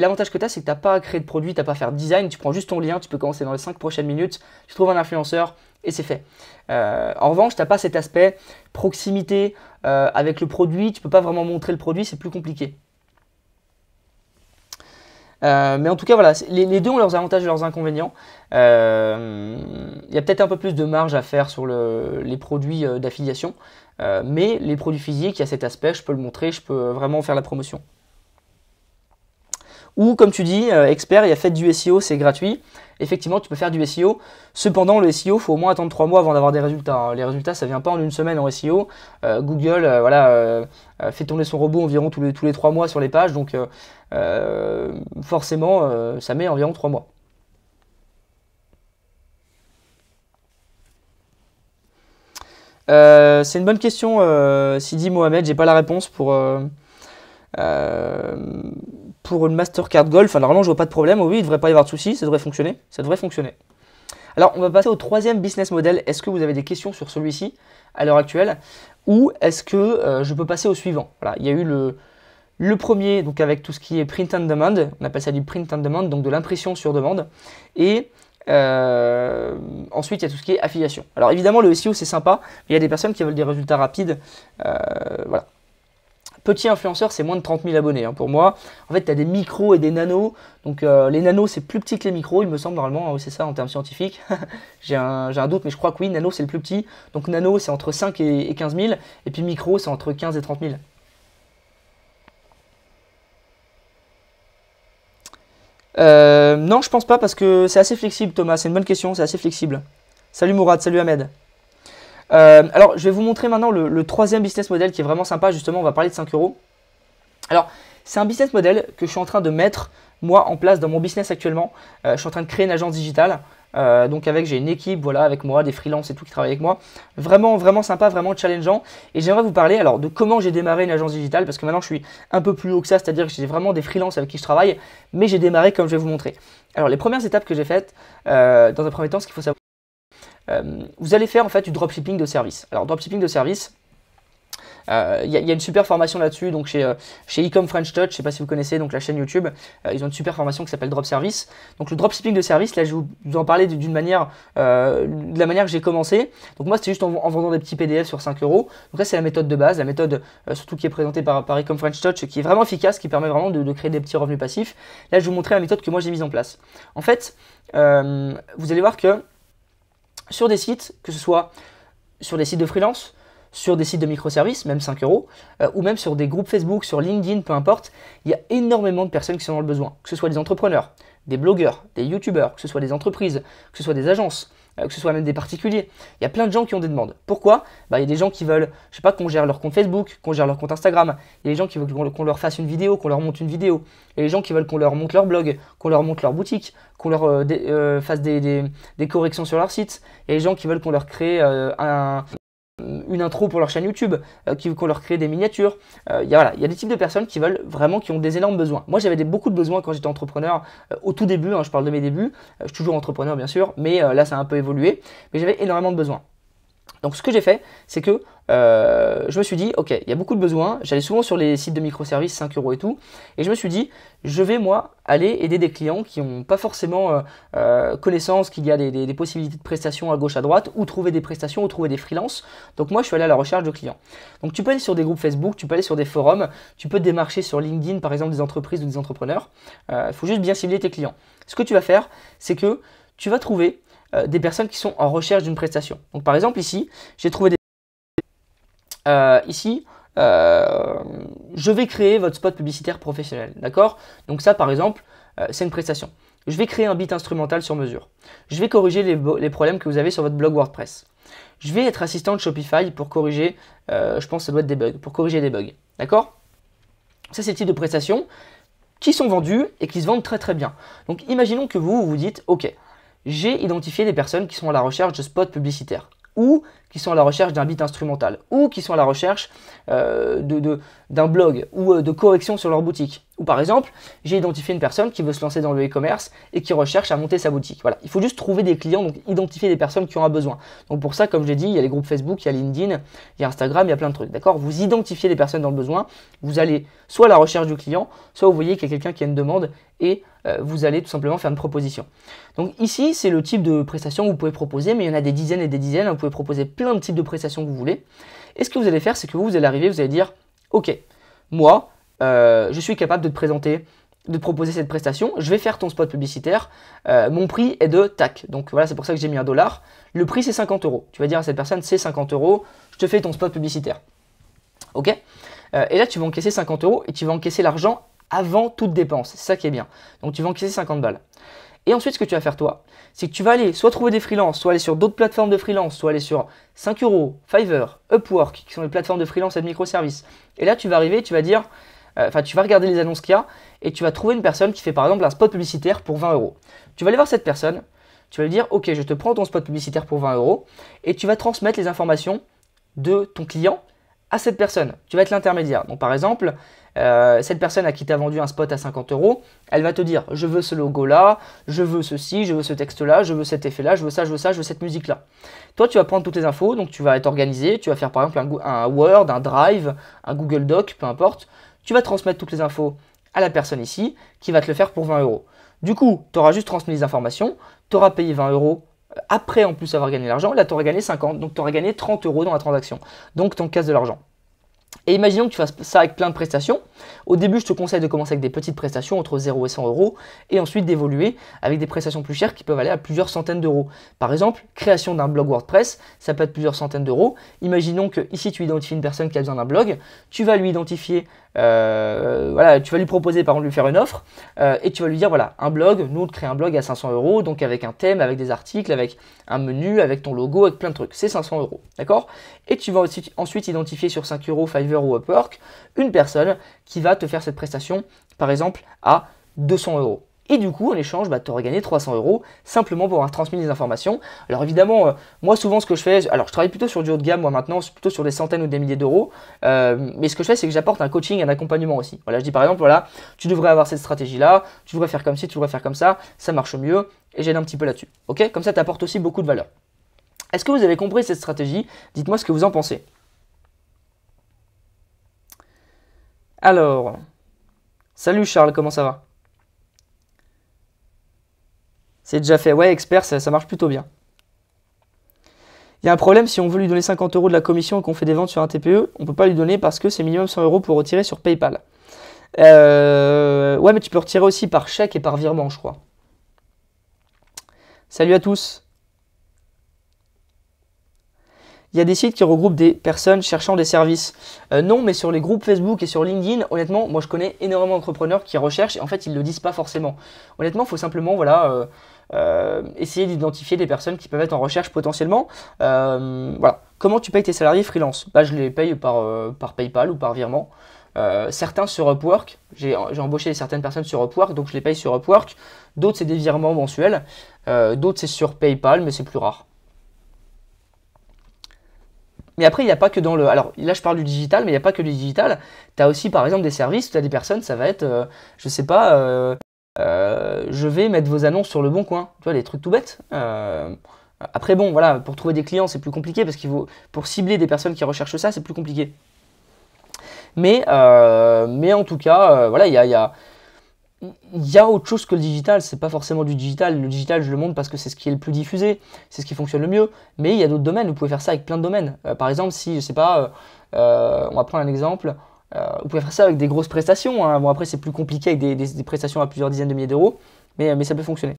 Speaker 1: l'avantage que tu as c'est que tu n'as pas à créer de produit tu n'as pas à faire design tu prends juste ton lien tu peux commencer dans les 5 prochaines minutes tu trouves un influenceur et c'est fait. Euh, en revanche, tu n'as pas cet aspect proximité euh, avec le produit, tu ne peux pas vraiment montrer le produit, c'est plus compliqué. Euh, mais en tout cas, voilà, les, deux ont leurs avantages et leurs inconvénients. Il y a peut-être un peu plus de marge à faire sur les produits d'affiliation, mais les produits physiques, il y a cet aspect, je peux le montrer, je peux vraiment faire la promotion. Ou comme tu dis, euh, expert, il a fait du SEO, c'est gratuit. Effectivement, tu peux faire du SEO. Cependant, le SEO, faut au moins attendre 3 mois avant d'avoir des résultats. Hein. Les résultats, ça vient pas en une semaine en SEO. Euh, Google, euh, voilà, fait tourner son robot environ tous les, tous 3 mois sur les pages. Donc, forcément, ça met environ trois mois. c'est une bonne question, Sidi Mohamed. J'ai pas la réponse pour pour une Mastercard Golf, normalement, je vois pas de problème. Oui, il ne devrait pas y avoir de souci. Ça devrait fonctionner. Ça devrait fonctionner. Alors, on va passer au troisième business model. Est-ce que vous avez des questions sur celui-ci à l'heure actuelle Ou est-ce que euh, je peux passer au suivant Voilà, il y a eu le, premier, donc avec tout ce qui est print and demand. On appelle ça du print and demand, donc de l'impression sur demande. Et euh, ensuite, il y a tout ce qui est affiliation. Alors évidemment, le SEO, c'est sympa, il y a des personnes qui veulent des résultats rapides. Euh, voilà. Petit influenceur, c'est moins de 30 000 abonnés hein, pour moi. En fait, tu as des micros et des nanos. Donc, euh, les nanos, c'est plus petit que les micros, il me semble, normalement. Ah c'est ça en termes scientifiques. <laughs> j'ai un, doute, mais je crois que oui, nano, c'est le plus petit. Donc, nano, c'est entre 5 et, 15 000. Et puis, micro, c'est entre 15 et 30 000. Euh, non, je pense pas parce que c'est assez flexible, Thomas. C'est une bonne question, c'est assez flexible. Salut Mourad, salut Ahmed. Euh, alors, je vais vous montrer maintenant le, troisième business model qui est vraiment sympa. Justement, on va parler de 5 euros. Alors, c'est un business model que je suis en train de mettre moi en place dans mon business actuellement. Euh, je suis en train de créer une agence digitale. Euh, donc avec j'ai une équipe voilà avec moi des freelances et tout qui travaillent avec moi vraiment vraiment sympa vraiment challengeant et j'aimerais vous parler alors de comment j'ai démarré une agence digitale parce que maintenant je suis un peu plus haut que ça c'est à dire que j'ai vraiment des freelances avec qui je travaille mais j'ai démarré comme je vais vous montrer alors les premières étapes que j'ai faites dans un premier temps ce qu'il faut savoir euh, vous allez faire en fait du dropshipping de service. Alors dropshipping de service, il euh, y, a une super formation là-dessus, donc chez, euh, chez Ecom French Touch, je ne sais pas si vous connaissez, donc la chaîne YouTube, ils ont une super formation qui s'appelle Drop Service. Donc le dropshipping de service, là je vais vous en parler d'une manière, de la manière que j'ai commencé. Donc moi c'était juste en, vendant des petits PDF sur 5 euros. Donc ça c'est la méthode de base, la méthode surtout qui est présentée par, par Ecom French Touch, qui est vraiment efficace, qui permet vraiment de, de créer des petits revenus passifs. Là je vais vous montrer la méthode que moi j'ai mise en place. En fait, vous allez voir que sur des sites, que ce soit sur des sites de freelance, sur des sites de microservices, même 5 euros, euh, ou même sur des groupes Facebook, sur LinkedIn, peu importe, il y a énormément de personnes qui sont dans le besoin, que ce soit des entrepreneurs, des blogueurs, des youtubeurs, que ce soit des entreprises, que ce soit des agences, euh, que ce soit même des particuliers. Il y a plein de gens qui ont des demandes. Pourquoi bah, Il y a des gens qui veulent, je sais pas, qu'on gère leur compte Facebook, qu'on gère leur compte Instagram. Il y a des gens qui veulent qu'on leur fasse une vidéo, qu'on leur monte une vidéo. Il y a des gens qui veulent qu'on leur monte leur blog, qu'on leur monte leur boutique, qu'on leur euh, euh, fasse des, corrections sur leur site. Il y a des gens qui veulent qu'on leur crée un, une intro pour leur chaîne YouTube, euh, qui qu'on leur crée des miniatures. Il euh, y, a, voilà, y a des types de personnes qui veulent vraiment, qui ont des énormes besoins. Moi, j'avais beaucoup de besoins quand j'étais entrepreneur euh, au tout début, hein, je parle de mes débuts. je suis toujours entrepreneur, bien sûr, mais là, ça a un peu évolué. Mais j'avais énormément de besoins. Donc ce que j'ai fait, c'est que euh, je me suis dit, ok, il y a beaucoup de besoins, j'allais souvent sur les sites de microservices, 5 euros et tout, et je me suis dit, je vais moi aller aider des clients qui n'ont pas forcément euh, euh, connaissance qu'il y a des, possibilités de prestations à gauche, à droite, ou trouver des prestations, ou trouver des freelances. Donc moi, je suis allé à la recherche de clients. Donc tu peux aller sur des groupes Facebook, tu peux aller sur des forums, tu peux démarcher sur LinkedIn, par exemple, des entreprises ou des entrepreneurs. Il faut juste bien cibler tes clients. Ce que tu vas faire, c'est que tu vas trouver euh, des personnes qui sont en recherche d'une prestation. Donc par exemple ici, j'ai trouvé des... Euh, ici, euh, je vais créer votre spot publicitaire professionnel, d'accord Donc ça par exemple, c'est une prestation. Je vais créer un beat instrumental sur mesure. Je vais corriger les, problèmes que vous avez sur votre blog WordPress. Je vais être assistant de Shopify pour corriger, je pense que ça doit être des bugs, pour corriger des bugs, d'accord Ça c'est le type de prestations qui sont vendues et qui se vendent très très bien. Donc imaginons que vous vous dites, ok, j'ai identifié des personnes qui sont à la recherche de spots publicitaires ou qui sont à la recherche d'un beat instrumental, ou qui sont à la recherche euh, d'un blog, ou euh, de correction sur leur boutique. Ou par exemple, j'ai identifié une personne qui veut se lancer dans le e-commerce et qui recherche à monter sa boutique. Voilà, il faut juste trouver des clients, donc identifier des personnes qui ont un besoin. Donc pour ça, comme je l'ai dit, il y a les groupes Facebook, il y a LinkedIn, il y a Instagram, il y a plein de trucs. D'accord Vous identifiez les personnes dans le besoin, vous allez soit à la recherche du client, soit vous voyez qu'il y a quelqu'un qui a une demande et euh, vous allez tout simplement faire une proposition. Donc ici, c'est le type de prestation que vous pouvez proposer, mais il y en a des dizaines et des dizaines. Vous pouvez proposer plein de type de prestations que vous voulez. Et ce que vous allez faire, c'est que vous, allez arriver, vous allez dire, ok, moi, euh, je suis capable de te présenter, de te proposer cette prestation, je vais faire ton spot publicitaire, euh, mon prix est de tac. Donc voilà, c'est pour ça que j'ai mis un dollar. Le prix, c'est 50 euros. Tu vas dire à cette personne, c'est 50 euros, je te fais ton spot publicitaire. Ok euh, Et là, tu vas encaisser 50 euros et tu vas encaisser l'argent avant toute dépense. C'est ça qui est bien. Donc tu vas encaisser 50 balles. Et ensuite, ce que tu vas faire toi, c'est que tu vas aller soit trouver des freelances, soit aller sur d'autres plateformes de freelance, soit aller sur 5 euros, Fiverr, Upwork, qui sont les plateformes de freelance et de microservices. Et là, tu vas arriver, tu vas dire, euh, enfin, tu vas regarder les annonces qu'il y a et tu vas trouver une personne qui fait par exemple un spot publicitaire pour 20 euros. Tu vas aller voir cette personne, tu vas lui dire, ok, je te prends ton spot publicitaire pour 20 euros et tu vas transmettre les informations de ton client à cette personne. Tu vas être l'intermédiaire. Donc par exemple, euh, cette personne à qui tu as vendu un spot à 50 euros, elle va te dire je veux ce logo là, je veux ceci, je veux ce texte là, je veux cet effet là, je veux ça, je veux ça, je veux cette musique là. Toi, tu vas prendre toutes les infos, donc tu vas être organisé, tu vas faire par exemple un, Word, un Drive, un Google Doc, peu importe. Tu vas transmettre toutes les infos à la personne ici qui va te le faire pour 20 euros. Du coup, tu auras juste transmis les informations, tu auras payé 20 euros euh, après en plus avoir gagné l'argent, là tu auras gagné 50, donc tu auras gagné 30 euros dans la transaction. Donc tu casse de l'argent. Et imaginons que tu fasses ça avec plein de prestations. Au début, je te conseille de commencer avec des petites prestations entre 0 et 100 euros et ensuite d'évoluer avec des prestations plus chères qui peuvent aller à plusieurs centaines d'euros. Par exemple, création d'un blog WordPress, ça peut être plusieurs centaines d'euros. Imaginons que ici tu identifies une personne qui a besoin d'un blog, tu vas lui identifier, euh, voilà, tu vas lui proposer par exemple lui faire une offre euh, et tu vas lui dire voilà, un blog, nous on crée un blog à 500 euros, donc avec un thème, avec des articles, avec un menu, avec ton logo, avec plein de trucs, c'est 500 euros, d'accord Et tu vas aussi, ensuite identifier sur 5 euros Fiverr ou Upwork une personne qui va te faire cette prestation, par exemple, à 200 euros. Et du coup, en échange, bah, tu aurais gagné 300 euros simplement pour avoir transmis des informations. Alors évidemment, euh, moi souvent ce que je fais, alors je travaille plutôt sur du haut de gamme, moi maintenant, plutôt sur des centaines ou des milliers d'euros. Euh, mais ce que je fais, c'est que j'apporte un coaching, un accompagnement aussi. Voilà, je dis par exemple, voilà, tu devrais avoir cette stratégie-là, tu devrais faire comme ci, tu devrais faire comme ça, ça marche mieux, et j'aide un petit peu là-dessus. Ok Comme ça, tu apportes aussi beaucoup de valeur. Est-ce que vous avez compris cette stratégie Dites-moi ce que vous en pensez. Alors, salut Charles, comment ça va C'est déjà fait. Ouais, expert, ça, marche plutôt bien. Il y a un problème, si on veut lui donner 50 euros de la commission et qu'on fait des ventes sur un TPE, on ne peut pas lui donner parce que c'est minimum 100 euros pour retirer sur PayPal. Euh, ouais, mais tu peux retirer aussi par chèque et par virement, je crois. Salut à tous. il y a des sites qui regroupent des personnes cherchant des services. Euh, non, mais sur les groupes Facebook et sur LinkedIn, honnêtement, moi je connais énormément d'entrepreneurs qui recherchent et en fait ils ne le disent pas forcément. Honnêtement, il faut simplement voilà, euh, euh, essayer d'identifier des personnes qui peuvent être en recherche potentiellement. voilà. Comment tu payes tes salariés freelance bah, Je les paye par, par PayPal ou par virement. certains sur Upwork, j'ai embauché certaines personnes sur Upwork, donc je les paye sur Upwork. D'autres, c'est des virements mensuels. D'autres, c'est sur PayPal, mais c'est plus rare. Mais après, il n'y a pas que dans le. Alors là, je parle du digital, mais il n'y a pas que du digital. Tu as aussi, par exemple, des services, tu as des personnes, ça va être, euh, je sais pas, euh, euh, je vais mettre vos annonces sur le bon coin. Tu vois, des trucs tout bêtes. après, bon, voilà, pour trouver des clients, c'est plus compliqué parce qu'il faut. Pour cibler des personnes qui recherchent ça, c'est plus compliqué. Mais, mais en tout cas, voilà, il y a il y a autre chose que le digital, c'est pas forcément du digital. Le digital, je le montre parce que c'est ce qui est le plus diffusé, c'est ce qui fonctionne le mieux. Mais il y a d'autres domaines, vous pouvez faire ça avec plein de domaines. Euh, par exemple, si, je sais pas, euh, euh, on va prendre un exemple, vous pouvez faire ça avec des grosses prestations. Hein. Bon, après, c'est plus compliqué avec des, prestations à plusieurs dizaines de milliers d'euros, mais, mais ça peut fonctionner.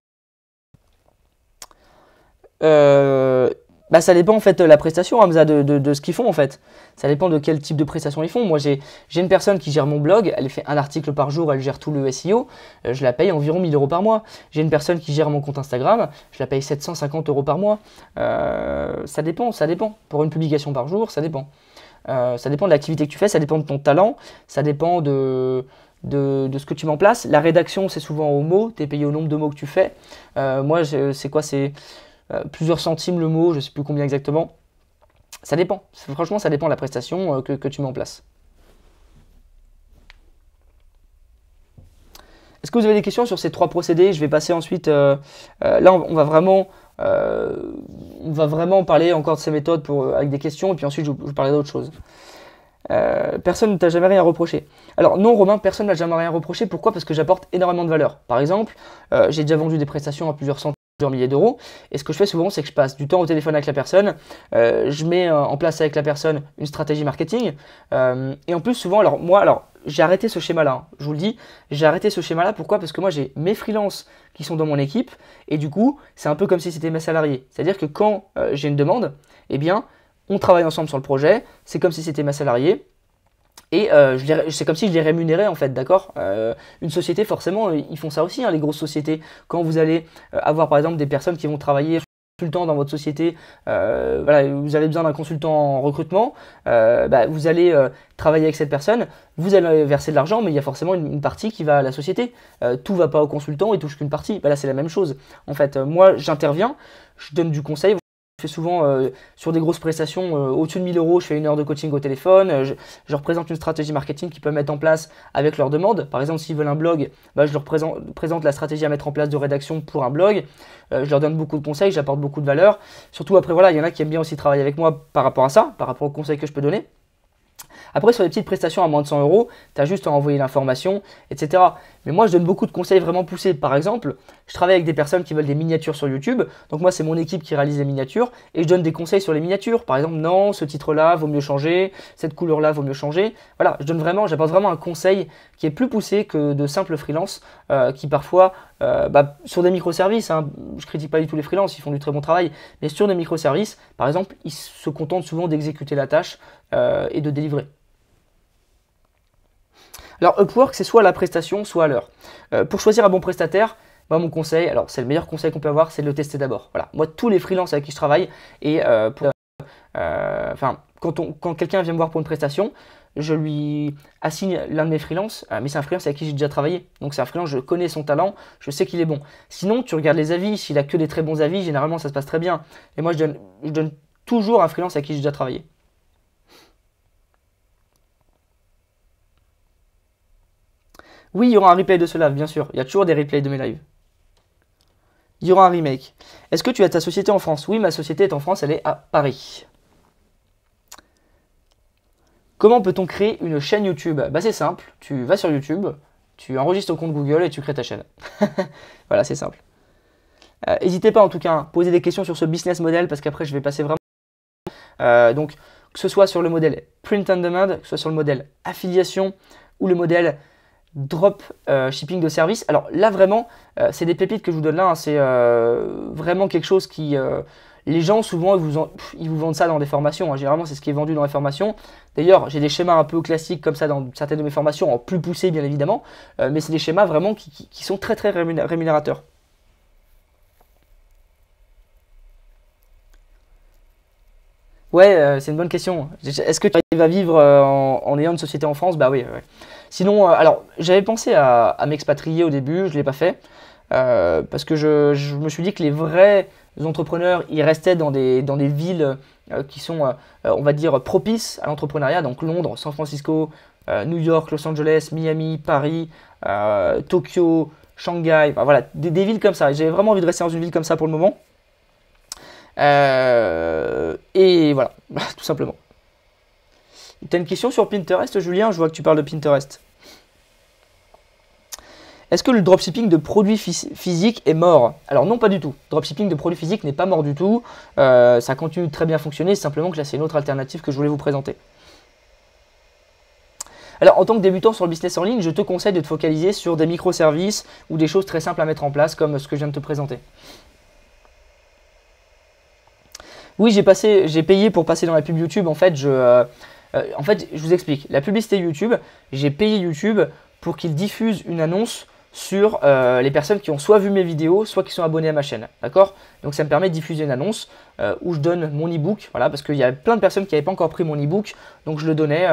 Speaker 1: Bah, ça dépend en fait de la prestation, hein, Hamza, de, de, ce qu'ils font en fait. Ça dépend de quel type de prestation ils font. Moi, j'ai une personne qui gère mon blog, elle fait un article par jour, elle gère tout le SEO, euh, je la paye environ 1000 euros par mois. J'ai une personne qui gère mon compte Instagram, je la paye 750 euros par mois. Euh, ça dépend, ça dépend. Pour une publication par jour, ça dépend. Euh, ça dépend de l'activité que tu fais, ça dépend de ton talent, ça dépend de, de, ce que tu mets en place. La rédaction, c'est souvent au mot, tu es payé au nombre de mots que tu fais. Euh, moi, c'est quoi C'est euh, plusieurs centimes le mot, je ne sais plus combien exactement. Ça dépend. Franchement, ça dépend de la prestation euh, que, tu mets en place. Est-ce que vous avez des questions sur ces trois procédés Je vais passer ensuite. Euh, là, on, va vraiment, on va vraiment parler encore de ces méthodes pour, avec des questions, et puis ensuite, je vous, parlerai d'autres choses. personne ne t'a jamais rien reproché. Alors non Romain, personne n'a jamais rien reproché. Pourquoi Parce que j'apporte énormément de valeur. Par exemple, j'ai déjà vendu des prestations à plusieurs centimes milliers d'euros. Et ce que je fais souvent, c'est que je passe du temps au téléphone avec la personne, euh, je mets euh, en place avec la personne une stratégie marketing. Euh, et en plus, souvent, alors moi, alors j'ai arrêté ce schéma-là, hein, je vous le dis, j'ai arrêté ce schéma-là, pourquoi Parce que moi, j'ai mes freelances qui sont dans mon équipe, et du coup, c'est un peu comme si c'était mes salariés. C'est-à-dire que quand j'ai une demande, eh bien, on travaille ensemble sur le projet, c'est comme si c'était mes salariés, et euh, c'est comme si je les rémunérais en fait, d'accord euh, Une société, forcément, ils font ça aussi, hein, les grosses sociétés. Quand vous allez euh, avoir par exemple des personnes qui vont travailler consultant dans votre société, voilà, vous avez besoin d'un consultant en recrutement, bah, vous allez travailler avec cette personne, vous allez verser de l'argent, mais il y a forcément une, partie qui va à la société. tout va pas au consultant et touche qu'une partie. Bah, là, c'est la même chose. En fait, moi, j'interviens, je donne du conseil, je fais souvent euh, sur des grosses prestations, euh, au-dessus de 1000 euros, je fais une heure de coaching au téléphone, euh, je, leur présente une stratégie marketing qu'ils peuvent mettre en place avec leurs demandes. Par exemple, s'ils veulent un blog, bah, je leur présente, présente, la stratégie à mettre en place de rédaction pour un blog. je leur donne beaucoup de conseils, j'apporte beaucoup de valeur. Surtout après, voilà, il y en a qui aiment bien aussi travailler avec moi par rapport à ça, par rapport aux conseils que je peux donner. Après, sur les petites prestations à moins de 100 euros, tu as juste à envoyer l'information, etc. Mais moi, je donne beaucoup de conseils vraiment poussés. Par exemple, je travaille avec des personnes qui veulent des miniatures sur YouTube. Donc, moi, c'est mon équipe qui réalise les miniatures et je donne des conseils sur les miniatures. Par exemple, non, ce titre-là vaut mieux changer, cette couleur-là vaut mieux changer. Voilà, je donne vraiment, j'apporte vraiment un conseil qui est plus poussé que de simples freelances euh, qui parfois, euh, bah, sur des microservices, je hein, je critique pas du tout les freelances, ils font du très bon travail, mais sur des microservices, par exemple, ils se contentent souvent d'exécuter la tâche euh, et de délivrer. Alors Upwork, c'est soit à la prestation, soit à l'heure. Euh, pour choisir un bon prestataire, moi, bah, mon conseil, alors c'est le meilleur conseil qu'on peut avoir, c'est de le tester d'abord. Voilà. Moi, tous les freelances avec qui je travaille, et euh, pour, euh, enfin, quand, quand quelqu'un vient me voir pour une prestation, je lui assigne l'un de mes freelances, mais c'est un freelance avec qui j'ai déjà travaillé. Donc c'est un freelance, je connais son talent, je sais qu'il est bon. Sinon, tu regardes les avis, s'il a que des très bons avis, généralement ça se passe très bien. Et moi, je donne, je donne toujours un freelance avec qui j'ai déjà travaillé. Oui, il y aura un replay de ce live, bien sûr. Il y a toujours des replays de mes lives. Il y aura un remake. Est-ce que tu as ta société en France Oui, ma société est en France, elle est à Paris. Comment peut-on créer une chaîne YouTube Bah c'est simple, tu vas sur YouTube, tu enregistres ton compte Google et tu crées ta chaîne. <laughs> voilà, c'est simple. Euh, n'hésitez pas en tout cas à poser des questions sur ce business model parce qu'après je vais passer vraiment... Euh, donc que ce soit sur le modèle print and demand, que ce soit sur le modèle affiliation ou le modèle drop euh, shipping de service. Alors là vraiment, euh, c'est des pépites que je vous donne là, hein. c'est euh, vraiment quelque chose qui... les gens souvent ils vous, vendent ça dans des formations, hein. généralement c'est ce qui est vendu dans les formations. D'ailleurs j'ai des schémas un peu classiques comme ça dans certaines de mes formations, en plus poussé bien évidemment, mais c'est des schémas vraiment qui, sont très très rémunérateurs. Ouais, c'est une bonne question. Est-ce que tu arrives à vivre en, en ayant une société en France Bah oui, ouais. Sinon, euh, alors, j'avais pensé à, m'expatrier au début, je ne l'ai pas fait. Euh, parce que je, me suis dit que les vrais entrepreneurs, ils restaient dans des, dans des villes euh, qui sont, on va dire, propices à l'entrepreneuriat, donc Londres, San Francisco, New York, Los Angeles, Miami, Paris, Tokyo, Shanghai, voilà, des, villes comme ça. J'avais vraiment envie de rester dans une ville comme ça pour le moment. et voilà, <laughs> tout simplement. T'as une question sur Pinterest, Julien Je vois que tu parles de Pinterest. Est-ce que le dropshipping de produits physiques est mort Alors non, pas du tout. Dropshipping de produits physiques n'est pas mort du tout. Euh, ça continue de très bien fonctionner. C'est Simplement que là, c'est une autre alternative que je voulais vous présenter. Alors, en tant que débutant sur le business en ligne, je te conseille de te focaliser sur des microservices ou des choses très simples à mettre en place, comme ce que je viens de te présenter. Oui, j'ai payé pour passer dans la pub YouTube. En fait, je, euh, euh, en fait, je vous explique. La publicité YouTube, j'ai payé YouTube pour qu'il diffuse une annonce sur euh, les personnes qui ont soit vu mes vidéos, soit qui sont abonnées à ma chaîne. D'accord Donc ça me permet de diffuser une annonce euh, où je donne mon e-book. Voilà, parce qu'il y a plein de personnes qui n'avaient pas encore pris mon e-book. Donc je le donnais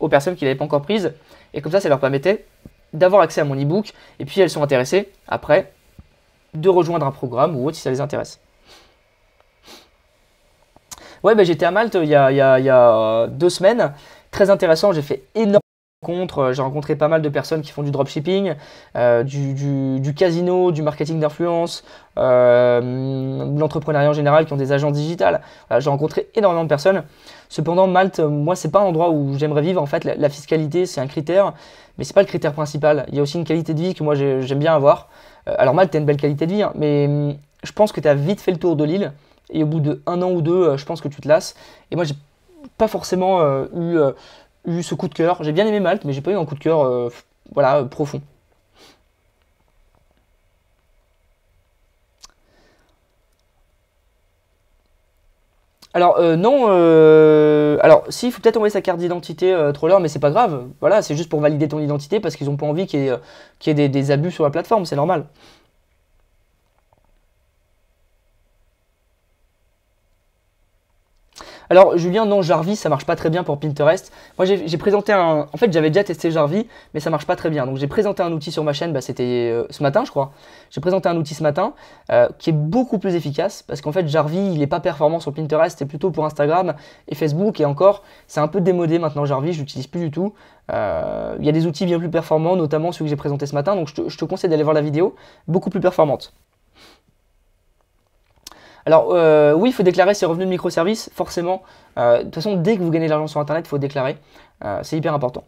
Speaker 1: aux personnes qui ne l'avaient pas encore prise. Et comme ça, ça leur permettait d'avoir accès à mon e-book. Et puis elles sont intéressées après de rejoindre un programme ou autre si ça les intéresse. Ouais, bah, j'étais à Malte euh, il y a, euh, deux semaines. Très intéressant, j'ai fait énormément rencontres, euh, j'ai rencontré pas mal de personnes qui font du dropshipping, du, casino, du marketing d'influence, de l'entrepreneuriat en général, qui ont des agents digitales. j'ai rencontré énormément de personnes. Cependant, Malte, moi, c'est pas un endroit où j'aimerais vivre. En fait, la, fiscalité, c'est un critère, mais c'est pas le critère principal. Il y a aussi une qualité de vie que moi, j'aime bien avoir. alors, Malte, t'as une belle qualité de vie, hein, mais hum, je pense que tu as vite fait le tour de l'île et au bout de an ou deux, euh, je pense que tu te lasses. Et moi, j'ai pas forcément euh, eu, euh, eu, ce coup de cœur. J'ai bien aimé Malte, mais j'ai pas eu un coup de cœur voilà, profond. Alors non, alors si il faut peut-être envoyer sa carte d'identité troller, mais c'est pas grave. Voilà, c'est juste pour valider ton identité parce qu'ils ont pas envie qu'il y ait, des, abus sur la plateforme, c'est normal. Alors, Julien, non, Jarvis, ça marche pas très bien pour Pinterest. Moi, j'ai présenté un. En fait, j'avais déjà testé Jarvis, mais ça marche pas très bien. Donc, j'ai présenté un outil sur ma chaîne, bah, c'était euh, ce matin, je crois. J'ai présenté un outil ce matin euh, qui est beaucoup plus efficace parce qu'en fait, Jarvis, il n'est pas performant sur Pinterest, c'est plutôt pour Instagram et Facebook. Et encore, c'est un peu démodé maintenant, Jarvis, je l'utilise plus du tout. Euh, il y a des outils bien plus performants, notamment ceux que j'ai présenté ce matin. Donc, je te conseille d'aller voir la vidéo, beaucoup plus performante. Alors euh, oui, il faut déclarer ses revenus de microservices, forcément. Euh, de toute façon, dès que vous gagnez de l'argent sur Internet, il faut déclarer. Euh, c'est hyper important.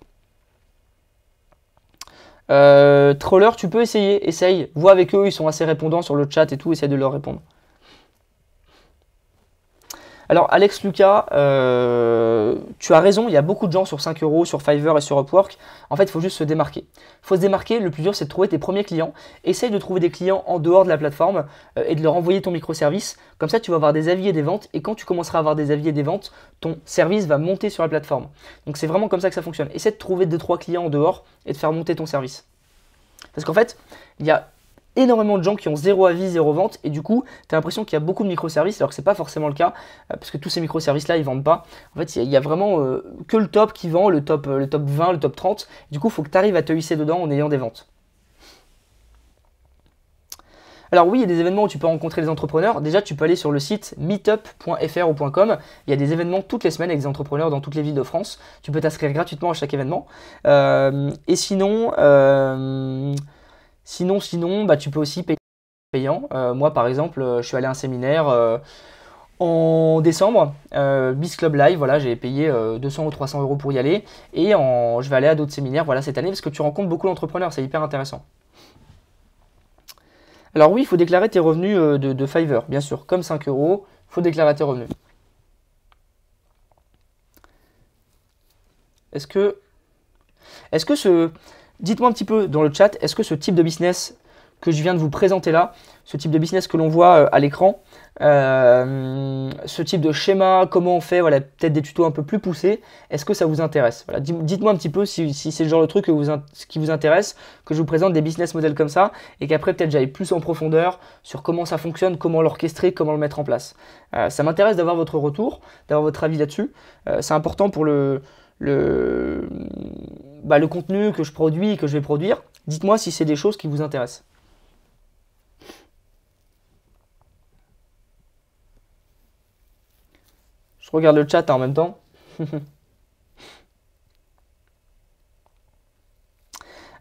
Speaker 1: Troller, tu peux essayer, essaye. Vois avec eux, ils sont assez répondants sur le chat et tout, essaye de leur répondre. Alors Alex Lucas, euh, tu as raison, il y a beaucoup de gens sur 5 euros, sur Fiverr et sur Upwork. En fait, il faut juste se démarquer. Il faut se démarquer, le plus dur c'est de trouver tes premiers clients. Essaye de trouver des clients en dehors de la plateforme euh, et de leur envoyer ton microservice. Comme ça, tu vas avoir des avis et des ventes. Et quand tu commenceras à avoir des avis et des ventes, ton service va monter sur la plateforme. Donc c'est vraiment comme ça que ça fonctionne. Essaye de trouver 2-3 clients en dehors et de faire monter ton service. Parce qu'en fait, il y a énormément de gens qui ont zéro avis, zéro vente, et du coup, tu as l'impression qu'il y a beaucoup de microservices, alors que c'est pas forcément le cas, euh, parce que tous ces microservices-là, ils vendent pas. En fait, il y, a vraiment euh, que le top qui vend, le top, euh, le top 20, le top 30. Du coup, il faut que tu arrives à te hisser dedans en ayant des ventes. Alors oui, il y a des événements où tu peux rencontrer des entrepreneurs. Déjà, tu peux aller sur le site meetup.fr ou .com. Il y a des événements toutes les semaines avec des entrepreneurs dans toutes les villes de France. Tu peux t'inscrire gratuitement à chaque événement. et sinon... Sinon, sinon, bah, tu peux aussi payer payant. Euh, moi, par exemple, euh, je suis allé à un séminaire euh, en décembre, Biz Club Live, voilà, j'ai payé 200 ou 300 euros pour y aller. Et en, je vais aller à d'autres séminaires voilà, cette année parce que tu rencontres beaucoup d'entrepreneurs, c'est hyper intéressant. Alors oui, il faut déclarer tes revenus de, de Fiverr, bien sûr, comme 5 euros, il faut déclarer tes revenus. Est-ce que, est-ce que ce, Dites-moi un petit peu dans le chat, est-ce que ce type de business que je viens de vous présenter là, ce type de business que l'on voit euh, à l'écran, euh, ce type de schéma, comment on fait, voilà, peut-être des tutos un peu plus poussés, est-ce que ça vous intéresse Dites-moi un petit peu si, c'est le genre de truc qui vous intéresse, que je vous présente des business models comme ça, et qu'après peut-être j'aille plus en profondeur sur comment ça fonctionne, comment l'orchestrer, comment le mettre en place. Euh, ça m'intéresse d'avoir votre retour, d'avoir votre avis là-dessus. c'est important pour le, le, bah, le contenu que je produis que je vais produire. Dites-moi si c'est des choses qui vous intéressent. Je regarde le chat en même temps. <laughs>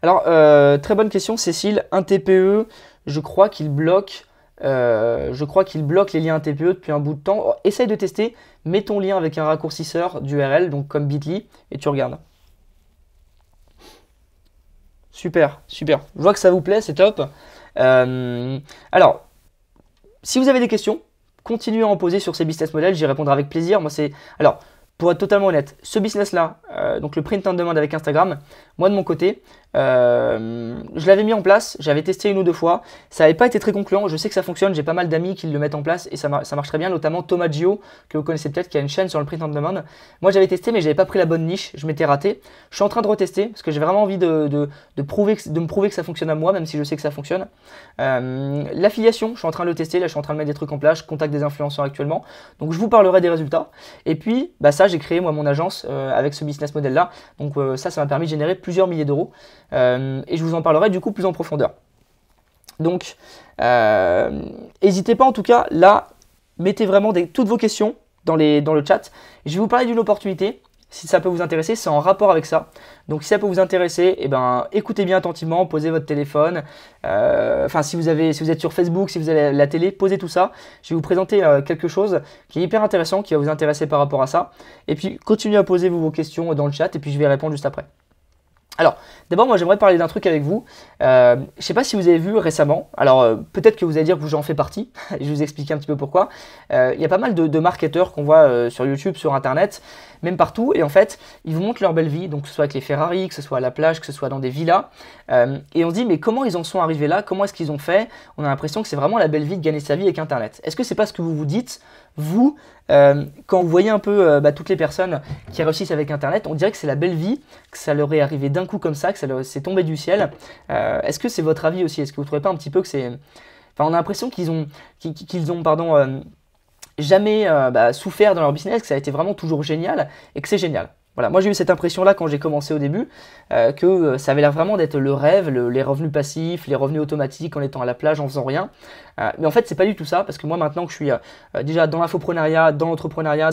Speaker 1: Alors, euh, très bonne question, Cécile. Un TPE, je crois qu'il bloque euh, je crois qu'il bloque les liens TPE depuis un bout de temps. Oh, essaye de tester, mets ton lien avec un raccourcisseur d'URL, donc comme bit.ly, et tu regardes. Super, super. Je vois que ça vous plaît, c'est top. Euh, alors, si vous avez des questions, continuez à en poser sur ces business models, j'y répondrai avec plaisir. Moi, c'est. Alors, pour être totalement honnête, ce business-là, euh, donc le print on demand avec Instagram, moi de mon côté, euh, je l'avais mis en place, j'avais testé une ou deux fois, ça n'avait pas été très concluant, je sais que ça fonctionne, j'ai pas mal d'amis qui le mettent en place et ça, marche très bien, notamment Thomas Gio, que vous connaissez peut-être, qui a une chaîne sur le print de demand. Moi j'avais testé mais j'avais pas pris la bonne niche, je m'étais raté. Je suis en train de retester parce que j'ai vraiment envie de, prouver de me prouver que ça fonctionne à moi, même si je sais que ça fonctionne. Euh, l'affiliation, je suis en train de le tester, là je suis en train de mettre des trucs en place, je contacte des influenceurs actuellement, donc je vous parlerai des résultats. Et puis bah, ça j'ai créé moi mon agence euh, avec ce business model là, donc ça ça m'a permis de générer plusieurs milliers d'euros. Euh, et je vous en parlerai du coup plus en profondeur. Donc, euh, n'hésitez pas en tout cas, là, mettez vraiment toutes vos questions dans, le chat. Je vais vous parler d'une opportunité si ça peut vous intéresser, c'est en rapport avec ça. Donc si ça peut vous intéresser, eh ben, écoutez bien attentivement, posez votre téléphone. Euh, enfin, si vous, si vous êtes sur Facebook, si vous avez la télé, posez tout ça. Je vais vous présenter quelque chose qui est hyper intéressant, qui va vous intéresser par rapport à ça. Et puis continuez à poser vos questions dans le chat et puis je vais répondre juste après. Alors, d'abord, moi j'aimerais parler d'un truc avec vous. Euh, je ne sais pas si vous avez vu récemment, alors euh, peut-être que vous allez dire que j'en fais partie, <laughs> je vais vous expliquer un petit peu pourquoi. Euh, il y a pas mal de, marketeurs qu'on voit sur YouTube, sur Internet, même partout, et en fait, ils vous montrent leur belle vie, donc que ce soit avec les Ferrari, que ce soit à la plage, que ce soit dans des villas, et on se dit, mais comment ils en sont arrivés là Comment est-ce qu'ils ont fait On a l'impression que c'est vraiment la belle vie de gagner sa vie avec Internet. Est-ce que c'est pas ce que vous vous dites vous, euh, quand vous voyez un peu euh, bah, toutes les personnes qui réussissent avec Internet, on dirait que c'est la belle vie, que ça leur est arrivé d'un coup comme ça, que ça leur c'est tombé du ciel. Euh, est-ce que c'est votre avis aussi Est-ce que vous ne trouvez pas un petit peu que c'est... Enfin, on a l'impression qu'ils ont, ont, pardon, jamais bah, souffert dans leur business, que ça a été vraiment toujours génial et que c'est génial. Voilà, moi j'ai eu cette impression-là quand j'ai commencé au début, euh, que euh, ça avait l'air vraiment d'être le rêve, les revenus passifs, les revenus automatiques en étant à la plage, en faisant rien. Euh, mais en fait, c'est pas du tout ça, parce que moi maintenant que je suis déjà dans l'infoprenariat, dans l'entrepreneuriat,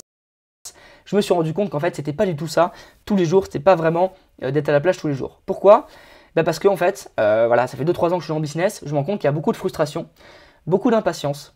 Speaker 1: je me suis rendu compte qu'en fait, c'était pas du tout ça. Tous les jours, c'était pas vraiment d'être à la plage tous les jours. Pourquoi bah, Parce que en fait, voilà, ça fait 2-3 ans que je suis en business, je me rends compte qu'il y a beaucoup de frustration, beaucoup d'impatience,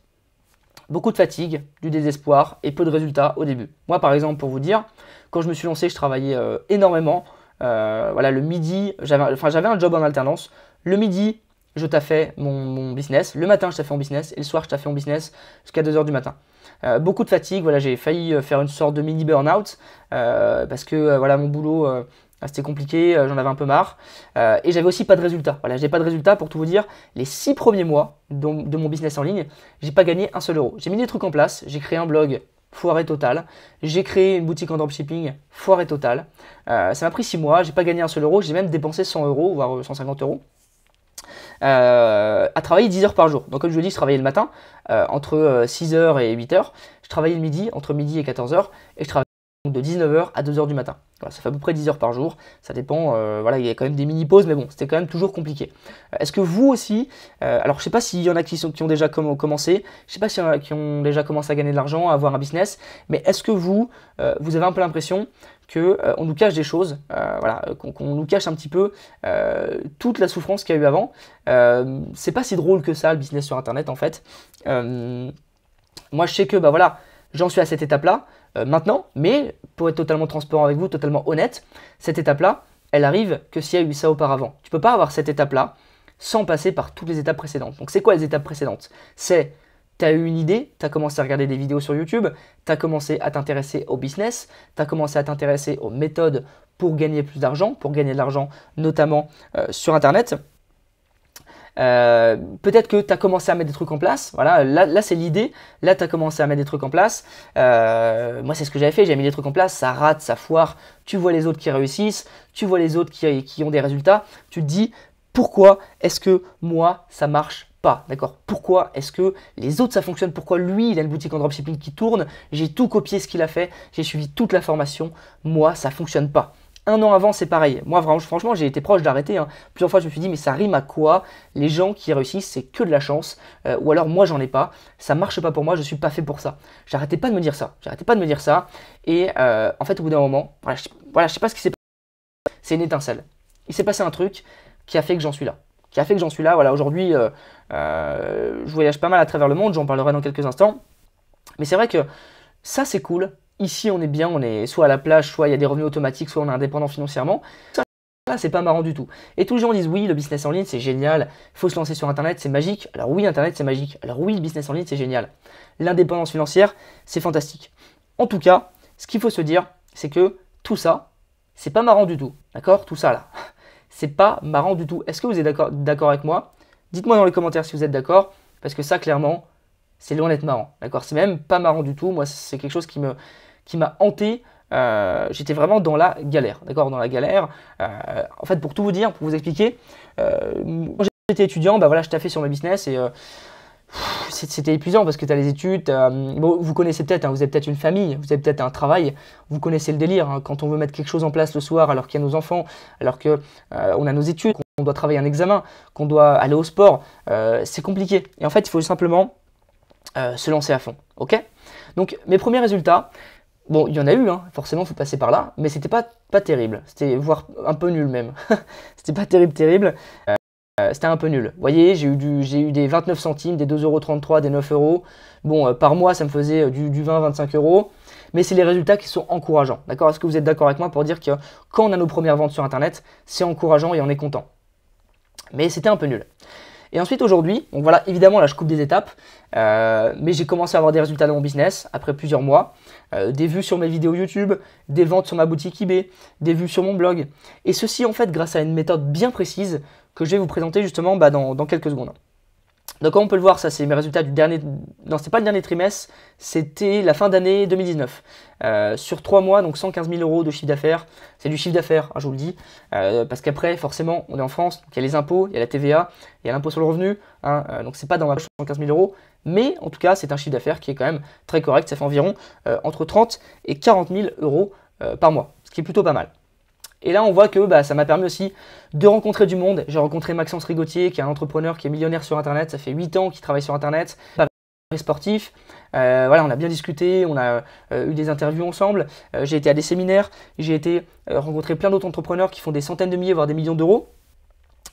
Speaker 1: Beaucoup de fatigue, du désespoir et peu de résultats au début. Moi par exemple pour vous dire, quand je me suis lancé je travaillais euh, énormément. Euh, voilà le midi, j'avais un job en alternance. Le midi je taffais mon, mon business, le matin je taffais mon business et le soir je taffais mon business jusqu'à 2h du matin. Euh, beaucoup de fatigue, voilà, j'ai failli faire une sorte de mini burn-out parce que voilà, mon boulot ah, c'était compliqué, euh, j'en avais un peu marre. Euh, et j'avais aussi pas de résultats. Voilà, j'ai pas de résultats pour tout vous dire. Les 6 premiers mois de, mon business en ligne, j'ai pas gagné un seul euro. J'ai mis des trucs en place, j'ai créé un blog foiré total. J'ai créé une boutique en dropshipping foiré total. Euh, ça m'a pris 6 mois, j'ai pas gagné un seul euro, j'ai même dépensé 100 euros, voire 150 euros. à travailler 10 heures par jour. Donc comme je vous dis, je travaillais le matin entre 6h et 8h, je travaillais le midi entre midi et 14h et je travaillais de 19h à 2h du matin ça fait à peu près 10 heures par jour, ça dépend, euh, voilà, il y a quand même des mini-pauses, mais bon, c'était quand même toujours compliqué. Euh, est-ce que vous aussi, euh, alors je sais pas s'il y en a qui, sont, qui ont déjà commencé, je sais pas s'il y en a qui ont déjà commencé à gagner de l'argent, à avoir un business, mais est-ce que vous, vous avez un peu l'impression que on nous cache des choses, voilà, qu'on nous cache un petit peu toute la souffrance qu'il y a eu avant. c'est pas si drôle que ça le business sur internet en fait. moi je sais que bah voilà, j'en suis à cette étape là. Euh, maintenant, mais pour être totalement transparent avec vous, totalement honnête, cette étape-là, elle arrive que si y a eu ça auparavant. Tu ne peux pas avoir cette étape-là sans passer par toutes les étapes précédentes. Donc c'est quoi les étapes précédentes C'est tu as eu une idée, tu as commencé à regarder des vidéos sur YouTube, tu as commencé à t'intéresser au business, tu as commencé à t'intéresser aux méthodes pour gagner plus d'argent, pour gagner de l'argent notamment euh, sur Internet. Euh, peut-être que tu as commencé à mettre des trucs en place. Voilà, là, c'est l'idée. Là, tu as commencé à mettre des trucs en place. Euh, moi, c'est ce que j'avais fait. J'ai mis des trucs en place. Ça rate, ça foire. Tu vois les autres qui réussissent. Tu vois les autres qui, ont des résultats. Tu te dis, pourquoi est-ce que moi, ça marche D'accord Pourquoi est-ce que les autres ça fonctionne Pourquoi lui il a une boutique en dropshipping qui tourne J'ai tout copié ce qu'il a fait, j'ai suivi toute la formation, moi ça fonctionne pas. Un an avant, c'est pareil. Moi, vraiment, franchement, j'ai été proche d'arrêter. Hein. Plusieurs fois, je me suis dit, mais ça rime à quoi Les gens qui réussissent, c'est que de la chance. Euh, ou alors, moi, j'en ai pas. Ça marche pas pour moi, je suis pas fait pour ça. J'arrêtais pas de me dire ça. J'arrêtais pas de me dire ça. Et euh, en fait, au bout d'un moment, voilà je, ne sais pas ce qui s'est passé. C'est une étincelle. Il s'est passé un truc qui a fait que j'en suis là qui a fait que j'en suis là. Voilà, aujourd'hui, euh, je voyage pas mal à travers le monde, j'en parlerai dans quelques instants. Mais c'est vrai que ça, c'est cool, Ici, on est bien, on est soit à la plage, soit il y a des revenus automatiques, soit on est indépendant financièrement. Ça, c'est pas marrant du tout. Et tous les gens disent oui, le business en ligne, c'est génial, faut se lancer sur Internet, c'est magique. Alors oui, Internet, c'est magique. Alors oui, le business en ligne, c'est génial. L'indépendance financière, c'est fantastique. En tout cas, ce qu'il faut se dire, c'est que tout ça, c'est pas marrant du tout. D'accord Tout ça là. <laughs> C'est pas marrant du tout. Est-ce que vous êtes d'accord avec moi Dites-moi dans les commentaires si vous êtes d'accord, parce que ça, clairement, c'est loin d'être marrant. D'accord C'est même pas marrant du tout. Moi, c'est quelque chose qui me, qui m'a hanté. Euh, j'étais vraiment dans la galère, d'accord, dans la galère. Euh, en fait, pour tout vous dire, pour vous expliquer, quand euh, j'étais étudiant, bah voilà, je taffais sur ma business et c'était épuisant parce que tu as les études, vous connaissez peut-être, hein, vous avez peut-être une famille, vous avez peut-être un travail, vous connaissez le délire. Hein. quand on veut mettre quelque chose en place le soir alors qu'il y a nos enfants, alors qu'on on a nos études, qu'on doit travailler un examen, qu'on doit aller au sport, c'est compliqué. Et en fait, il faut simplement se lancer à fond. ok Donc mes premiers résultats, Bon, il y en a eu, hein, forcément, faut passer par là, mais c'était pas, pas terrible. C'était voire un peu nul même. <laughs> c'était pas terrible, terrible. Euh, euh, c'était un peu nul. Vous voyez, j'ai eu, eu des 29 centimes, des 2,33€, des 9 euros. Bon, euh, par mois, ça me faisait du, du 20-25 euros. Mais c'est les résultats qui sont encourageants. D'accord Est-ce que vous êtes d'accord avec moi pour dire que quand on a nos premières ventes sur Internet, c'est encourageant et on est content Mais c'était un peu nul. Et ensuite aujourd'hui, donc voilà, évidemment là je coupe des étapes, euh, mais j'ai commencé à avoir des résultats dans mon business après plusieurs mois, euh, des vues sur mes vidéos YouTube, des ventes sur ma boutique eBay, des vues sur mon blog, et ceci en fait grâce à une méthode bien précise que je vais vous présenter justement bah, dans quelques secondes. Donc comme on peut le voir, ça c'est mes résultats du dernier... Non, c'était pas le dernier trimestre, c'était la fin d'année 2019. Euh, sur 3 mois, donc 115 000 euros de chiffre d'affaires. C'est du chiffre d'affaires, hein, je vous le dis. Euh, parce qu'après, forcément, on est en France, donc il y a les impôts, il y a la TVA, il y a l'impôt sur le revenu. Hein, euh, donc c'est pas dans la 115 000 euros. Mais en tout cas, c'est un chiffre d'affaires qui est quand même très correct. Ça fait environ entre 30 et 40 000 euros par mois, ce qui est plutôt pas mal. Et là, on voit que bah, ça m'a permis aussi de rencontrer du monde. J'ai rencontré Maxence Rigotier, qui est un entrepreneur qui est millionnaire sur Internet. Ça fait 8 ans qu'il travaille sur Internet, sportif. Euh, voilà, on a bien discuté, on a euh, eu des interviews ensemble. Euh, j'ai été à des séminaires, j'ai été rencontrer plein d'autres entrepreneurs qui font des centaines de milliers, voire des millions d'euros.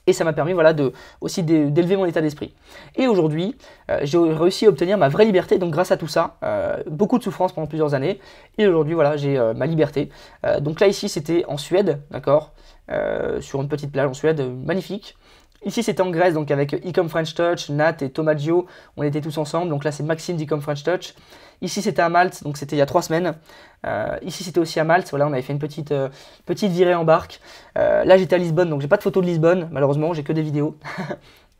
Speaker 1: Et ça m'a permis voilà, de, aussi d'élever mon état d'esprit. Et aujourd'hui, euh, j'ai réussi à obtenir ma vraie liberté, donc grâce à tout ça, euh, beaucoup de souffrance pendant plusieurs années. Et aujourd'hui, voilà, j'ai euh, ma liberté. donc là, ici, c'était en Suède, d'accord Sur une petite plage en Suède, magnifique. Ici, c'était en Grèce, donc avec Ecom French Touch, Nat et Tomaggio, on était tous ensemble. Donc là, c'est Maxime d'Ecom French Touch. Ici, c'était à Malte, donc c'était il y a trois semaines. Euh, ici, c'était aussi à Malte. Voilà, on avait fait une petite, euh, petite virée en barque. Euh, là, j'étais à Lisbonne, donc j'ai pas de photos de Lisbonne. Malheureusement, j'ai que des vidéos.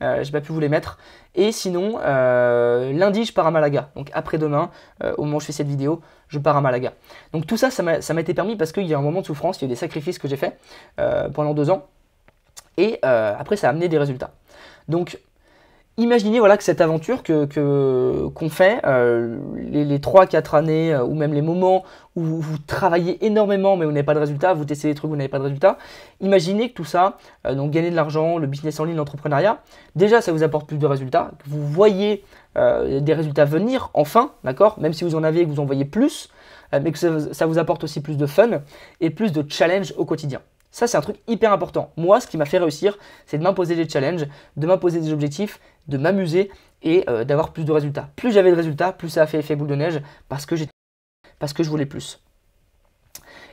Speaker 1: <laughs> j'ai pas pu vous les mettre. Et sinon, lundi, je pars à Malaga. Donc après-demain, au moment où je fais cette vidéo, je pars à Malaga. Donc tout ça, ça m'a été permis parce qu'il y a un moment de souffrance, il y a des sacrifices que j'ai fait pendant deux ans. Et après, ça a amené des résultats. Donc imaginez voilà que cette aventure que qu'on fait euh, les, trois, quatre années euh, ou même les moments où vous, travaillez énormément mais vous n'avez pas de résultat, vous testez des trucs, vous n'avez pas de résultat. Imaginez que tout ça euh, donc gagner de l'argent, le business en ligne, l'entrepreneuriat, déjà ça vous apporte plus de résultats, que vous voyez des résultats venir enfin, d'accord Même si vous en avez et que vous en voyez plus, mais que ça, ça vous apporte aussi plus de fun et plus de challenge au quotidien. Ça, c'est un truc hyper important. Moi, ce qui m'a fait réussir, c'est de m'imposer des challenges, de m'imposer des objectifs de m'amuser et euh, d'avoir plus de résultats. Plus j'avais de résultats, plus ça a fait effet boule de neige parce que, j'étais... parce que je voulais plus.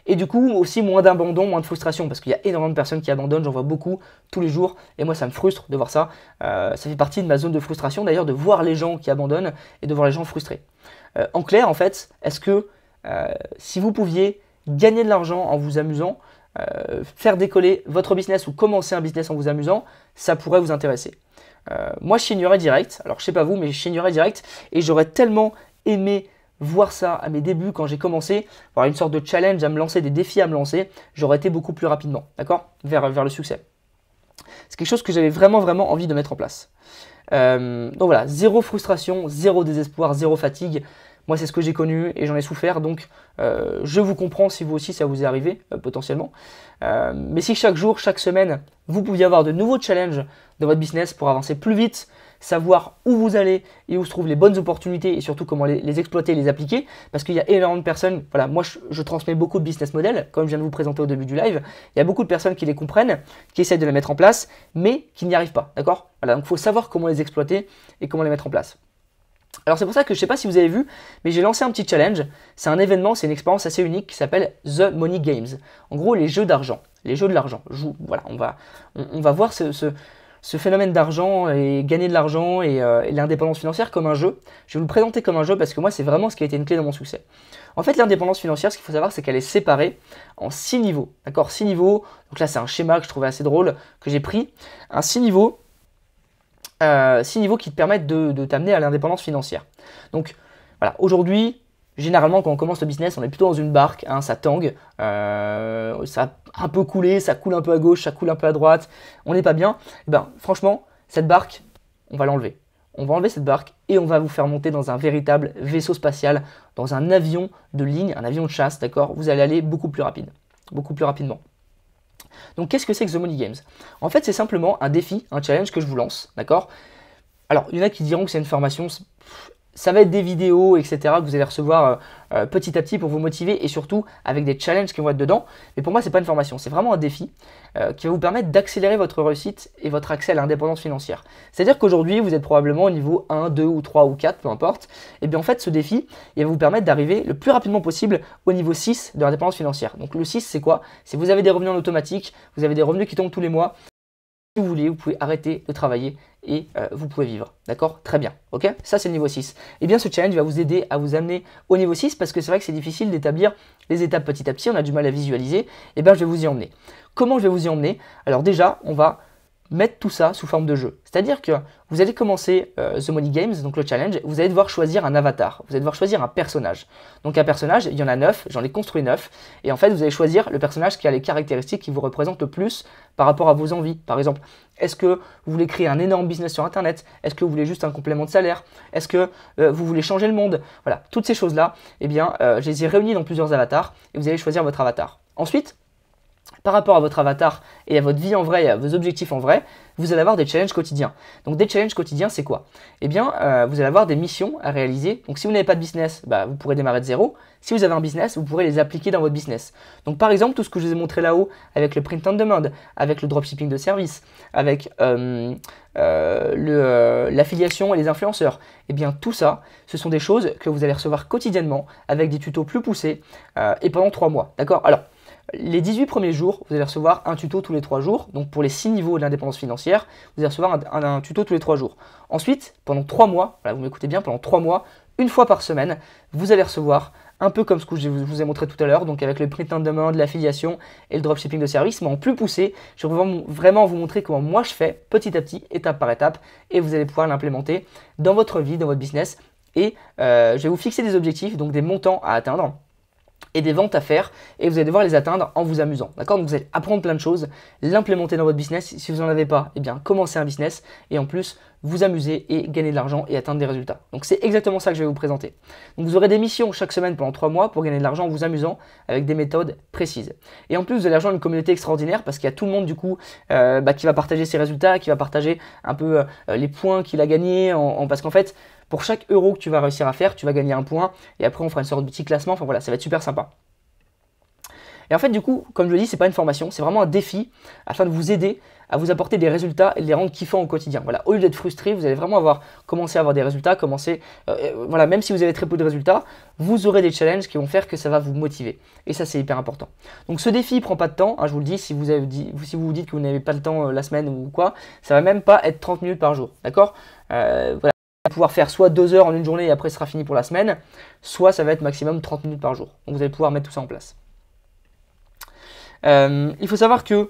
Speaker 1: Et du coup, aussi moins d'abandon, moins de frustration, parce qu'il y a énormément de personnes qui abandonnent, j'en vois beaucoup tous les jours, et moi ça me frustre de voir ça. Euh, ça fait partie de ma zone de frustration d'ailleurs, de voir les gens qui abandonnent et de voir les gens frustrés. Euh, en clair, en fait, est-ce que si vous pouviez gagner de l'argent en vous amusant, faire décoller votre business ou commencer un business en vous amusant, ça pourrait vous intéresser. Euh, moi, je signerais direct. Alors, je sais pas vous, mais je signerais direct. Et j'aurais tellement aimé voir ça à mes débuts quand j'ai commencé, voir une sorte de challenge à me lancer, des défis à me lancer, j'aurais été beaucoup plus rapidement, d'accord vers, vers le succès. C'est quelque chose que j'avais vraiment, vraiment envie de mettre en place. Euh, donc voilà, zéro frustration, zéro désespoir, zéro fatigue. Moi, c'est ce que j'ai connu et j'en ai souffert, donc euh, je vous comprends si vous aussi ça vous est arrivé potentiellement. Euh, mais si chaque jour, chaque semaine, vous pouviez avoir de nouveaux challenges dans votre business pour avancer plus vite, savoir où vous allez et où se trouvent les bonnes opportunités et surtout comment les, exploiter et les appliquer. Parce qu'il y a énormément de personnes, voilà, moi je, transmets beaucoup de business models comme je viens de vous présenter au début du live. Il y a beaucoup de personnes qui les comprennent, qui essaient de les mettre en place, mais qui n'y arrivent pas. D'accord Voilà, donc il faut savoir comment les exploiter et comment les mettre en place. Alors c'est pour ça que je sais pas si vous avez vu, mais j'ai lancé un petit challenge. C'est un événement, c'est une expérience assez unique qui s'appelle The Money Games. En gros, les jeux d'argent, les jeux de l'argent. Voilà, on va, on, va voir ce, phénomène d'argent et gagner de l'argent euh, et, l'indépendance financière comme un jeu. Je vais vous le présenter comme un jeu parce que moi, c'est vraiment ce qui a été une clé dans mon succès. En fait, l'indépendance financière, ce qu'il faut savoir, c'est qu'elle est séparée en six niveaux. D'accord Six niveaux. Donc là, c'est un schéma que je trouvais assez drôle, que j'ai pris. Un 6 niveaux euh, six niveaux qui te permettent de, t'amener à l'indépendance financière. Donc voilà, aujourd'hui, généralement quand on commence le business, on est plutôt dans une barque, hein, ça tangue, euh, ça a un peu coulé, ça coule un peu à gauche, ça coule un peu à droite, on n'est pas bien. Eh ben, franchement, cette barque, on va l'enlever. On va enlever cette barque et on va vous faire monter dans un véritable vaisseau spatial, dans un avion de ligne, un avion de chasse, d'accord Vous allez aller beaucoup plus rapide, beaucoup plus rapidement. Donc qu'est-ce que c'est que The Money Games En fait, c'est simplement un défi, un challenge que je vous lance, d'accord Alors, il y en a qui diront que c'est une formation, ça va être des vidéos, etc. que vous allez recevoir euh, euh, petit à petit pour vous motiver et surtout avec des challenges qui vont être dedans. Mais pour moi, ce n'est pas une formation, c'est vraiment un défi euh, qui va vous permettre d'accélérer votre réussite et votre accès à l'indépendance financière. C'est-à-dire qu'aujourd'hui, vous êtes probablement au niveau 1, 2 ou 3 ou 4, peu importe. Et bien en fait, ce défi, il va vous permettre d'arriver le plus rapidement possible au niveau 6 de l'indépendance financière. Donc le 6, c'est quoi C'est vous avez des revenus en automatique, vous avez des revenus qui tombent tous les mois, si vous voulez, vous pouvez arrêter de travailler et euh, vous pouvez vivre. D'accord Très bien. Ok Ça, c'est le niveau 6. Et eh bien, ce challenge va vous aider à vous amener au niveau 6 parce que c'est vrai que c'est difficile d'établir les étapes petit à petit. On a du mal à visualiser. Et eh bien, je vais vous y emmener. Comment je vais vous y emmener Alors, déjà, on va mettre tout ça sous forme de jeu. C'est-à-dire que vous allez commencer euh, The Money Games, donc le challenge, vous allez devoir choisir un avatar, vous allez devoir choisir un personnage. Donc un personnage, il y en a neuf, j'en ai construit neuf, et en fait vous allez choisir le personnage qui a les caractéristiques qui vous représentent le plus par rapport à vos envies. Par exemple, est-ce que vous voulez créer un énorme business sur Internet Est-ce que vous voulez juste un complément de salaire Est-ce que euh, vous voulez changer le monde Voilà, toutes ces choses-là, eh bien, euh, je les ai réunies dans plusieurs avatars, et vous allez choisir votre avatar. Ensuite, par rapport à votre avatar et à votre vie en vrai à vos objectifs en vrai, vous allez avoir des challenges quotidiens. Donc des challenges quotidiens, c'est quoi Eh bien, euh, vous allez avoir des missions à réaliser. Donc si vous n'avez pas de business, bah, vous pourrez démarrer de zéro. Si vous avez un business, vous pourrez les appliquer dans votre business. Donc par exemple, tout ce que je vous ai montré là-haut avec le print on demand, avec le dropshipping de service, avec euh, euh, l'affiliation et les influenceurs, eh bien tout ça, ce sont des choses que vous allez recevoir quotidiennement avec des tutos plus poussés et pendant trois mois. D'accord Alors, les 18 premiers jours, vous allez recevoir un tuto tous les 3 jours. Donc pour les 6 niveaux de l'indépendance financière, vous allez recevoir un, tuto tous les 3 jours. Ensuite, pendant 3 mois, vous m'écoutez bien, pendant 3 mois, une fois par semaine, vous allez recevoir un peu comme ce que je vous ai montré tout à l'heure, donc avec le print de demand, l'affiliation et le dropshipping de service, mais en plus poussé, je vais vraiment vous montrer comment moi je fais petit à petit, étape par étape, et vous allez pouvoir l'implémenter dans votre vie, dans votre business, et euh, je vais vous fixer des objectifs, donc des montants à atteindre et des ventes à faire et vous allez devoir les atteindre en vous amusant. D'accord Donc vous allez apprendre plein de choses, l'implémenter dans votre business. Si vous n'en avez pas, eh bien commencez un business et en plus vous amuser et gagner de l'argent et atteindre des résultats. Donc c'est exactement ça que je vais vous présenter. Donc vous aurez des missions chaque semaine pendant trois mois pour gagner de l'argent en vous amusant avec des méthodes précises. Et en plus vous allez rejoindre une communauté extraordinaire parce qu'il y a tout le monde du coup euh, bah, qui va partager ses résultats, qui va partager un peu euh, les points qu'il a gagnés parce qu'en fait pour chaque euro que tu vas réussir à faire, tu vas gagner un point. Et après, on fera une sorte de petit classement. Enfin voilà, ça va être super sympa. Et en fait, du coup, comme je le dis, c'est pas une formation, c'est vraiment un défi afin de vous aider à vous apporter des résultats et de les rendre kiffants au quotidien. Voilà, au lieu d'être frustré, vous allez vraiment avoir commencé à avoir des résultats, commencer, euh, euh, voilà, même si vous avez très peu de résultats, vous aurez des challenges qui vont faire que ça va vous motiver. Et ça, c'est hyper important. Donc, ce défi prend pas de temps. Hein, je vous le dis, si vous avez dit, si vous dites que vous n'avez pas le temps euh, la semaine ou quoi, ça ne va même pas être 30 minutes par jour, d'accord Voilà pouvoir faire soit deux heures en une journée et après ce sera fini pour la semaine, soit ça va être maximum 30 minutes par jour. Donc vous allez pouvoir mettre tout ça en place. Euh, il faut savoir que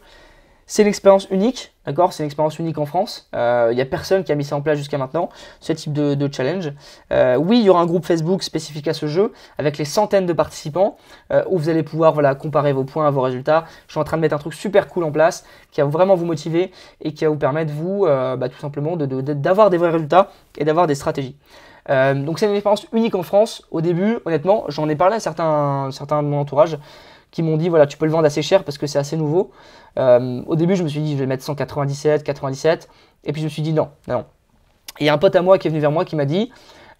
Speaker 1: c'est une expérience unique, d'accord C'est une expérience unique en France. Il euh, n'y a personne qui a mis ça en place jusqu'à maintenant, ce type de, challenge. Euh, oui, il y aura un groupe Facebook spécifique à ce jeu, avec les centaines de participants, euh, où vous allez pouvoir voilà, comparer vos points, vos résultats. Je suis en train de mettre un truc super cool en place, qui va vraiment vous motiver et qui va vous permettre, vous, bah, tout simplement, d'avoir des vrais résultats et d'avoir des stratégies. donc c'est une expérience unique en France. Au début, honnêtement, j'en ai parlé à certains, certains de mon entourage qui m'ont dit voilà, tu peux le vendre assez cher parce que c'est assez nouveau. Euh, au début, je me suis dit je vais mettre 197, 97, et puis je me suis dit non, non. il y a un pote à moi qui est venu vers moi qui m'a dit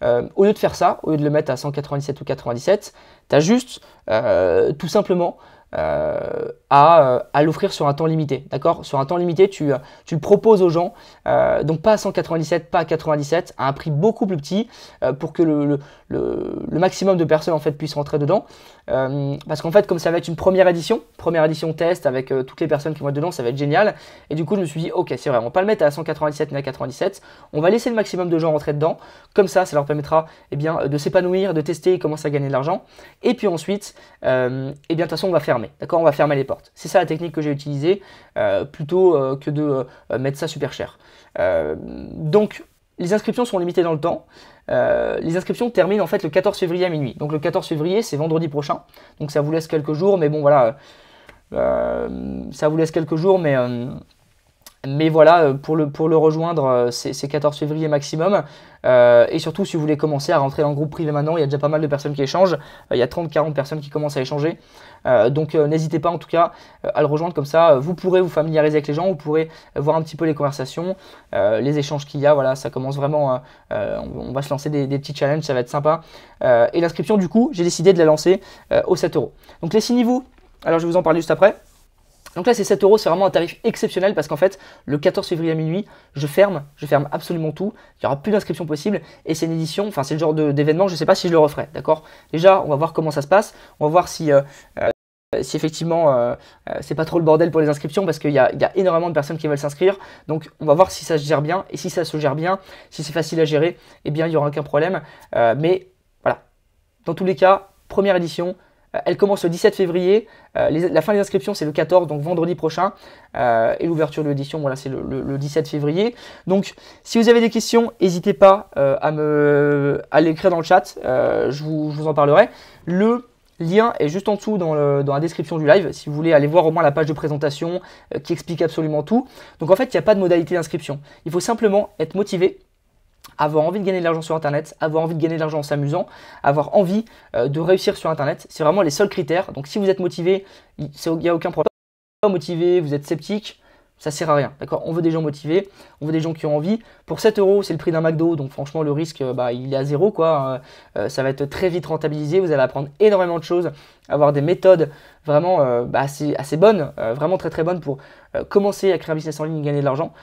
Speaker 1: euh, au lieu de faire ça, au lieu de le mettre à 197 ou 97, tu as juste euh, tout simplement à, l'offrir sur un temps limité. D'accord Sur un temps limité, tu, tu le proposes aux gens, donc pas à 197, pas à 97, à un prix beaucoup plus petit pour que le, le, maximum de personnes en fait puissent rentrer dedans. Euh, parce qu'en fait, comme ça va être une première édition, première édition test avec euh, toutes les personnes qui vont être dedans, ça va être génial. Et du coup, je me suis dit, ok, c'est vrai, on va pas le mettre à 197 mais à 97. On va laisser le maximum de gens rentrer dedans. Comme ça, ça leur permettra eh bien, euh, de s'épanouir, de tester et commencer à gagner de l'argent. Et puis ensuite, eh bien, de toute façon, on va fermer. D'accord On va fermer les portes. C'est ça la technique que j'ai utilisée plutôt que de mettre ça super cher. donc, les inscriptions sont limitées dans le temps. Euh, les inscriptions terminent en fait le 14 février à minuit. Donc le 14 février, c'est vendredi prochain. Donc ça vous laisse quelques jours, mais bon voilà, euh, ça vous laisse quelques jours, mais euh, mais voilà, euh, pour le, pour le rejoindre, euh, c'est 14 février maximum. Euh, et surtout, si vous voulez commencer à rentrer dans le groupe privé maintenant, il y a déjà pas mal de personnes qui échangent. il y a 30-40 personnes qui commencent à échanger. donc n'hésitez pas en tout cas à le rejoindre comme ça. vous pourrez vous familiariser avec les gens, vous pourrez voir un petit peu les conversations, les échanges qu'il y a. Voilà, ça commence vraiment. on, va se lancer des, petits challenges, ça va être sympa. et l'inscription, du coup, j'ai décidé de la lancer aux 7 euros. Donc les signez-vous. Alors je vais vous en parler juste après. Donc là, c'est 7 euros, c'est vraiment un tarif exceptionnel parce qu'en fait, le 14 février à minuit, je ferme, je ferme absolument tout. Il n'y aura plus d'inscription possible et c'est une édition, enfin, c'est le genre d'événement, je ne sais pas si je le referai, d'accord Déjà, on va voir comment ça se passe, on va voir si. Euh, euh, si effectivement euh, c'est pas trop le bordel pour les inscriptions parce qu'il y, y, a énormément de personnes qui veulent s'inscrire donc on va voir si ça se gère bien et si ça se gère bien si c'est facile à gérer eh bien il n'y aura aucun problème mais voilà dans tous les cas première édition euh, elle commence le 17 février. Euh, la fin des inscriptions, c'est le 14, donc vendredi prochain. Euh, et l'ouverture de l'édition voilà, c'est le, 17 février. Donc, si vous avez des questions, n'hésitez pas à me à l'écrire dans le chat. Je vous, je, vous, en parlerai. Le lien est juste en dessous dans, dans, la description du live si vous voulez aller voir au moins la page de présentation qui explique absolument tout. Donc en fait, il n'y a pas de modalité d'inscription. Il faut simplement être motivé avoir envie de gagner de l'argent sur Internet, avoir envie de gagner de l'argent en s'amusant, avoir envie euh, de réussir sur Internet. C'est vraiment les seuls critères. Donc si vous êtes motivé, il n'y a aucun problème. Vous pas motivé, vous êtes sceptique, ça sert à rien. D'accord On veut des gens motivés, on veut des gens qui ont envie. Pour 7 euros, c'est le prix d'un McDo, donc franchement, le risque, euh, bah, il est à zéro, quoi. Hein. Euh, ça va être très vite rentabilisé, vous allez apprendre énormément de choses, avoir des méthodes vraiment euh, bah, assez, assez, bonnes, vraiment très très bonnes pour commencer à créer un business en ligne et gagner de l'argent.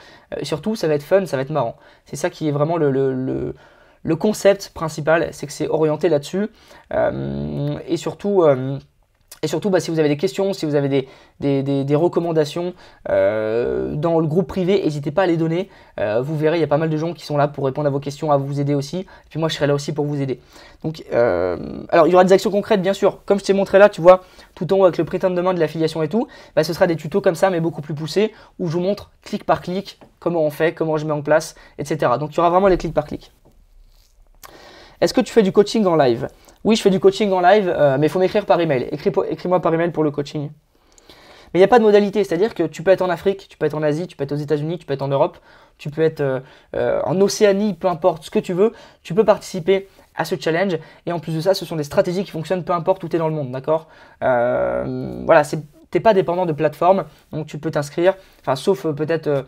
Speaker 1: surtout, ça va être fun, ça va être marrant. C'est ça qui est vraiment le, le, le concept principal, c'est que c'est orienté là-dessus. et surtout et surtout, bah, si vous avez des questions, si vous avez des, recommandations euh, dans le groupe privé, n'hésitez pas à les donner. Euh, vous verrez, il y a pas mal de gens qui sont là pour répondre à vos questions, à vous aider aussi. Et puis moi, je serai là aussi pour vous aider. Euh, alors, il y aura des actions concrètes, bien sûr. Comme je t'ai montré là, tu vois, tout en haut avec le printemps de demain, de l'affiliation et tout, bah, ce sera des tutos comme ça, mais beaucoup plus poussés, où je vous montre clic par clic comment on fait, comment je mets en place, etc. Donc, il y aura vraiment les clics par clic. Est-ce que tu fais du coaching en live oui, je fais du coaching en live, euh, mais il faut m'écrire par email. Écris-moi par email pour le coaching. Mais il n'y a pas de modalité, c'est-à-dire que tu peux être en Afrique, tu peux être en Asie, tu peux être aux États-Unis, tu peux être en Europe, tu peux être euh, euh, en Océanie, peu importe ce que tu veux, tu peux participer à ce challenge. Et en plus de ça, ce sont des stratégies qui fonctionnent peu importe où tu es dans le monde, d'accord Voilà, c'est. T'es pas dépendant de plateforme, donc tu peux t'inscrire, enfin sauf peut-être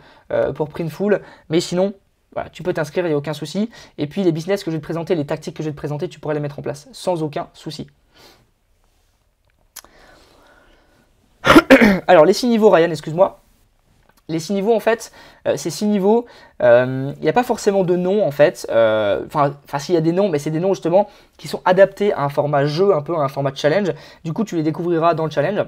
Speaker 1: pour Printful, mais sinon voilà, tu peux t'inscrire, il n'y a aucun souci. Et puis les business que je vais te présenter, les tactiques que je vais te présenter, tu pourrais les mettre en place sans aucun souci. <coughs> Alors les six niveaux, Ryan, excuse-moi. Les six niveaux, en fait, euh, ces six niveaux, euh, il n'y a pas forcément de nom, en fait. Euh, enfin, s'il y a des noms, mais c'est des noms justement qui sont adaptés à un format jeu, un peu à un format challenge. Du coup, tu les découvriras dans le challenge.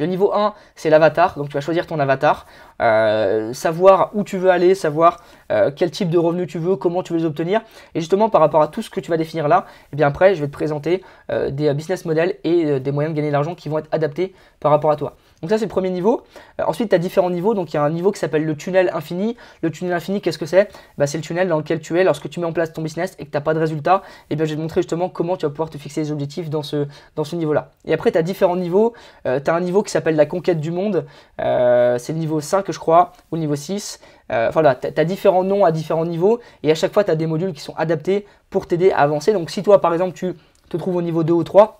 Speaker 1: Le niveau 1, c'est l'avatar, donc tu vas choisir ton avatar, euh, savoir où tu veux aller, savoir euh, quel type de revenus tu veux, comment tu veux les obtenir. Et justement, par rapport à tout ce que tu vas définir là, et eh bien après, je vais te présenter euh, des business models et des moyens de gagner de l'argent qui vont être adaptés par rapport à toi. Donc ça c'est le premier niveau. Euh, ensuite tu as différents niveaux, donc il y a un niveau qui s'appelle le tunnel infini. Le tunnel infini qu'est-ce que c'est bah, C'est le tunnel dans lequel tu es lorsque tu mets en place ton business et que tu n'as pas de résultat. Et eh bien je vais te montrer justement comment tu vas pouvoir te fixer les objectifs dans ce, dans ce niveau-là. Et après tu as différents niveaux. Euh, tu as un niveau qui s'appelle la conquête du monde. Euh, c'est le niveau 5 je crois, ou le niveau 6. Enfin voilà, tu as différents noms à différents niveaux et à chaque fois tu as des modules qui sont adaptés pour t'aider à avancer. Donc si toi par exemple tu te trouves au niveau 2 ou 3,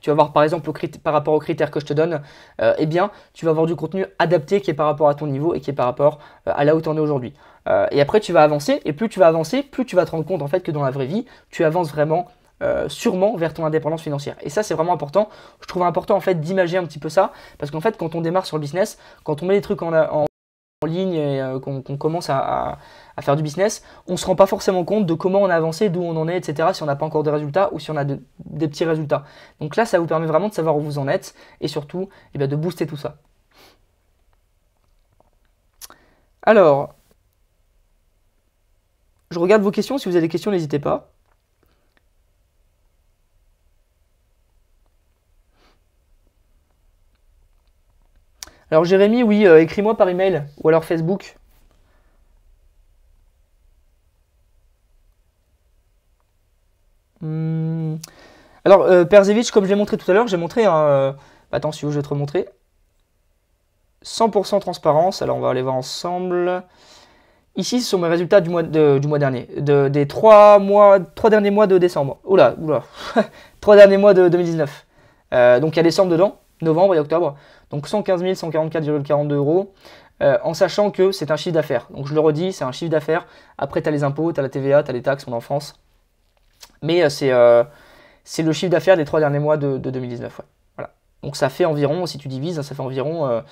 Speaker 1: tu vas voir par exemple par rapport aux critères que je te donne, euh, eh bien, tu vas avoir du contenu adapté qui est par rapport à ton niveau et qui est par rapport euh, à là où tu en es aujourd'hui. Euh, et après, tu vas avancer, et plus tu vas avancer, plus tu vas te rendre compte en fait que dans la vraie vie, tu avances vraiment sûrement vers ton indépendance financière. Et ça, c'est vraiment important. Je trouve important en fait d'imager un petit peu ça, parce qu'en fait, quand on démarre sur le business, quand on met les trucs en, ligne et euh, qu'on commence à, faire du business, on ne se rend pas forcément compte de comment on a avancé, d'où on en est, etc. Si on n'a pas encore de résultats ou si on a des petits résultats. Donc là, ça vous permet vraiment de savoir où vous en êtes et surtout eh ben, de booster tout ça. Alors, je regarde vos questions. Si vous avez des questions, n'hésitez pas. Alors Jérémy, oui, euh, écris-moi par email ou alors Facebook. Hmm. Alors euh, comme je l'ai montré tout à l'heure, j'ai montré un... Euh, attends, si vous, je vais te remontrer. 100% transparence, alors on va aller voir ensemble. Ici, ce sont mes résultats du mois, du mois dernier, des trois, mois, trois derniers mois de décembre. Oula, oula, <laughs> trois derniers mois de 2019. Euh, donc il y a décembre dedans, novembre et octobre. Donc 115 144,42 euros. Euh, en sachant que c'est un chiffre d'affaires. Donc je le redis, c'est un chiffre d'affaires. Après, tu as les impôts, tu as la TVA, tu as les taxes, on est en France. Mais euh, euh, c'est, le chiffre d'affaires des trois derniers mois de, 2019. Voilà. Donc ça fait environ, si tu divises, hein, ça fait environ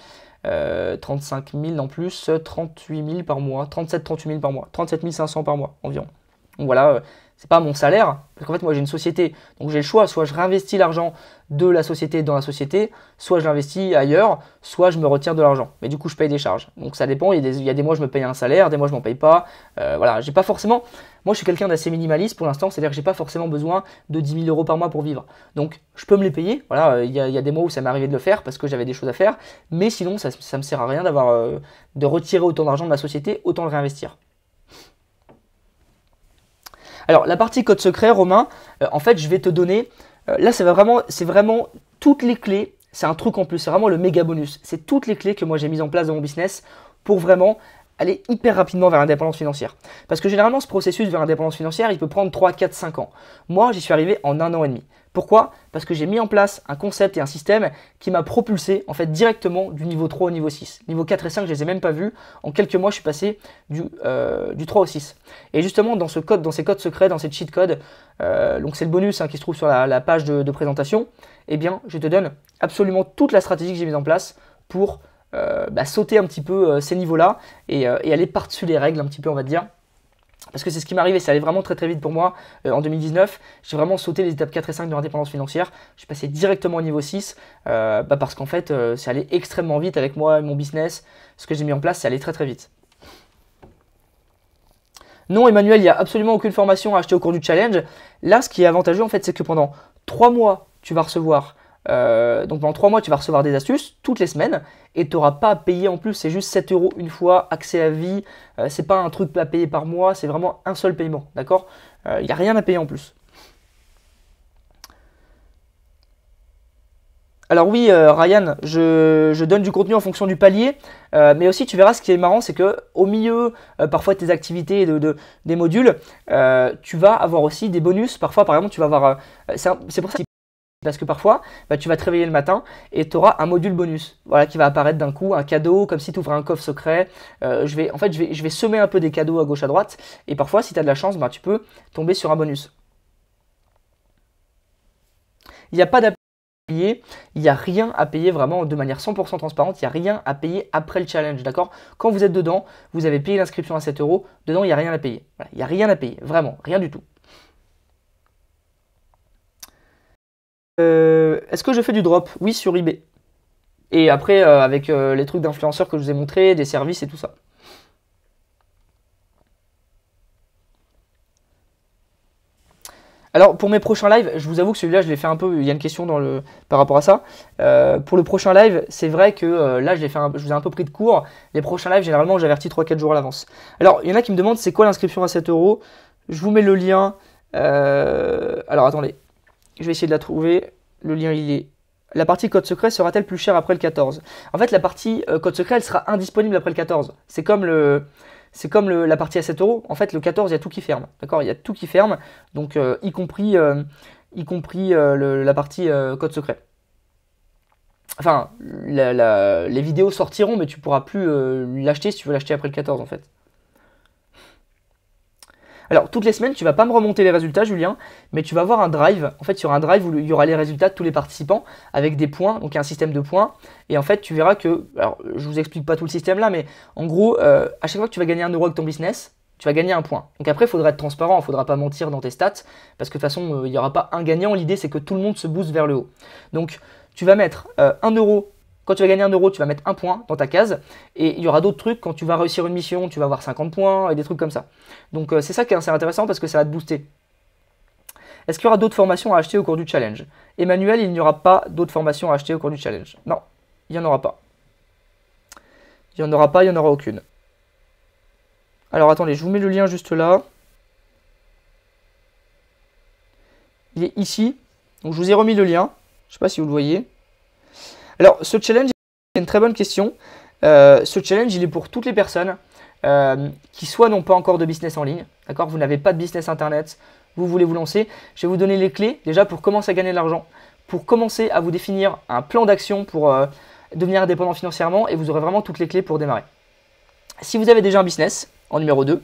Speaker 1: 35 000 en plus, 38 par mois, 37 38 000 par mois, 37 500 par mois environ. Donc voilà, c'est pas mon salaire, parce qu'en fait moi j'ai une société, donc j'ai le choix, soit je réinvestis l'argent de la société dans la société, soit je l'investis ailleurs, soit je me retire de l'argent. Mais du coup, je paye des charges. Donc ça dépend. Il y a des, il y des mois, je me paye un salaire, des mois, je m'en paye pas. Euh, voilà, j'ai pas forcément. Moi, je suis quelqu'un d'assez minimaliste pour l'instant, c'est-à-dire que j'ai pas forcément besoin de 10 000 euros par mois pour vivre. Donc, je peux me les payer. Voilà, euh, il y a, des mois où ça m'est arrivé de le faire parce que j'avais des choses à faire. Mais sinon, ça, ne me sert à rien d'avoir euh, de retirer autant d'argent de la société, autant le réinvestir. Alors, la partie code secret, Romain, en fait, je vais te donner euh, là, vraiment, c'est vraiment toutes les clés. C'est un truc en plus, c'est vraiment le méga bonus. C'est toutes les clés que moi j'ai mises en place dans mon business pour vraiment aller hyper rapidement vers l'indépendance financière. Parce que généralement, ce processus vers l'indépendance financière, il peut prendre 3, 4, 5 ans. Moi, j'y suis arrivé en un an et demi. Pourquoi Parce que j'ai mis en place un concept et un système qui m'a propulsé en fait directement du niveau 3 au niveau 6. Niveau 4 et 5, je les ai même pas vus. En quelques mois, je suis passé du, euh, du 3 au 6. Et justement, dans ce code, dans ces codes secrets, dans ces cheat codes, euh, donc c'est le bonus hein, qui se trouve sur la, page de, de présentation, eh bien, je te donne absolument toute la stratégie que j'ai mise en place pour euh, bah, sauter un petit peu euh, ces niveaux-là euh, et, aller par-dessus les règles un petit peu, on va dire. Parce que c'est ce qui m'est arrivé, ça allait vraiment très très vite pour moi en 2019. J'ai vraiment sauté les étapes 4 et 5 de l'indépendance financière. Je suis passé directement au niveau 6 bah, parce qu'en fait, c'est ça allait extrêmement vite avec moi et mon business. Ce que j'ai mis en place, ça allait très très vite. Non, Emmanuel, il n'y a absolument aucune formation à acheter au cours du challenge. Là, ce qui est avantageux en fait, c'est que pendant 3 mois, tu vas recevoir euh, donc pendant 3 mois, tu vas recevoir des astuces toutes les semaines et tu n'auras pas à payer en plus. C'est juste 7 euros une fois, accès à vie. Euh, c'est pas un truc à payer par mois, c'est vraiment un seul paiement. D'accord Il n'y euh, a rien à payer en plus. Alors oui, Ryan, je, donne du contenu en fonction du palier, mais aussi tu verras ce qui est marrant, c'est que au milieu, parfois de tes activités, de, des modules, tu vas avoir aussi des bonus. Parfois, par exemple, tu vas avoir, c'est pour ça parce que parfois, bah, tu vas te réveiller le matin et tu auras un module bonus voilà, qui va apparaître d'un coup, un cadeau, comme si tu ouvrais un coffre secret. Euh, je vais, en fait, je vais, semer un peu des cadeaux à gauche, à droite. Et parfois, si tu as de la chance, bah, tu peux tomber sur un bonus. Il n'y a pas d'appel il n'y a rien à payer vraiment de manière 100% transparente, il n'y a rien à payer après le challenge, d'accord Quand vous êtes dedans, vous avez payé l'inscription à 7 euros, dedans il n'y a rien à payer. il n'y a rien à payer, vraiment, rien du tout. Euh, est-ce que je fais du drop Oui, sur eBay. Et après, euh, avec euh, les trucs d'influenceurs que je vous ai montrés, des services et tout ça. Alors, pour mes prochains lives, je vous avoue que celui-là, je l'ai fait un peu. Il y a une question dans le, par rapport à ça. pour le prochain live, c'est vrai que là, l'ai fait un, je vous ai un peu pris de cours. Les prochains lives, généralement, j'avertis 3-4 jours à l'avance. Alors, il y en a qui me demandent c'est quoi l'inscription à 7 euros. Je vous mets le lien. alors, attendez. Je vais essayer de la trouver. Le lien, il est la partie code secret sera-t-elle plus chère après le 14 En fait, la partie euh, code secret, elle sera indisponible après le 14. C'est comme, le, c'est comme la partie à 7 euros. En fait, le 14, il y a tout qui ferme. D'accord Il y a tout qui ferme, donc euh, y compris, euh, y compris la partie code secret. Enfin, les vidéos sortiront, mais tu pourras plus l'acheter si tu veux l'acheter après le 14, en fait. Alors, toutes les semaines, tu vas pas me remonter les résultats, Julien, mais tu vas avoir un drive. En fait, sur un drive où il y aura les résultats de tous les participants avec des points, donc un système de points. Et en fait, tu verras que, alors, je vous explique pas tout le système là, mais en gros, euh, à chaque fois que tu vas gagner un euro avec ton business, tu vas gagner un point. Donc après, il faudra être transparent, il faudra pas mentir dans tes stats, parce que de toute façon, euh, il n'y aura pas un gagnant. L'idée, c'est que tout le monde se booste vers le haut. Donc, tu vas mettre euh, un euro quand tu vas gagner un euro, tu vas mettre un point dans ta case. Et il y aura d'autres trucs, quand tu vas réussir une mission, tu vas avoir 50 points et des trucs comme ça. Donc euh, c'est ça qui est intéressant parce que ça va te booster. Est-ce qu'il y aura d'autres formations à acheter au cours du challenge Emmanuel, il n'y aura pas d'autres formations à acheter au cours du challenge. Non, il n'y en aura pas. Il n'y en aura pas, il n'y en aura aucune. Alors attendez, je vous mets le lien juste là. Il est ici. Donc je vous ai remis le lien. Je ne sais pas si vous le voyez. Alors, ce challenge c'est une très bonne question. Euh, ce challenge, il est pour toutes les personnes euh, qui soit n'ont pas encore de business en ligne, d'accord Vous n'avez pas de business internet, vous voulez vous lancer. Je vais vous donner les clés déjà pour commencer à gagner de l'argent, pour commencer à vous définir un plan d'action pour euh, devenir indépendant financièrement et vous aurez vraiment toutes les clés pour démarrer. Si vous avez déjà un business, en numéro 2,